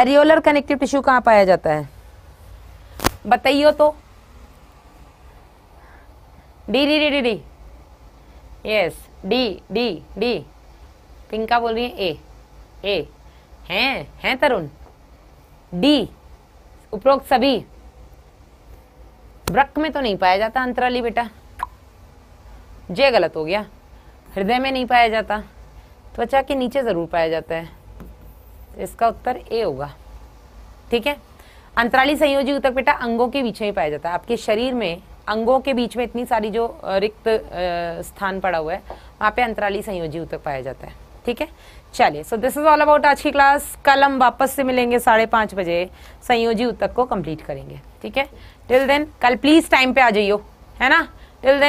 areolar connective tissue कहाँ पाया जाता है बताइयो तो D D D D D yes D D D Pinka बोल रही है ए ए हैं हैं तरुण डी उपरोक्त सभी ब्रक में तो नहीं पाया जाता अंतराली बेटा जे गलत हो गया हृदय में नहीं पाया जाता त्वचा के नीचे ज़रूर पाया जाता है इसका उत्तर ए होगा ठीक है अंतराली संयोजी उत्तर बेटा अंगों के बीच में पाया जाता है आपके शरीर में अंगों के बीच में इतनी सारी जो रिक्त स्थान पड़ा हुआ है वहाँ पे अंतराली संयोजी उत्तर पाया जाता है ठीक है चलिए so this is all about आज की क्लास कल हम वापस से मिलेंगे साढ़े पांच बजे संयोजी उत्तर को कंप्लीट करेंगे ठीक है टिल देन कल प्लीज़ टाइम पे आ जाइयो है ना टिल देन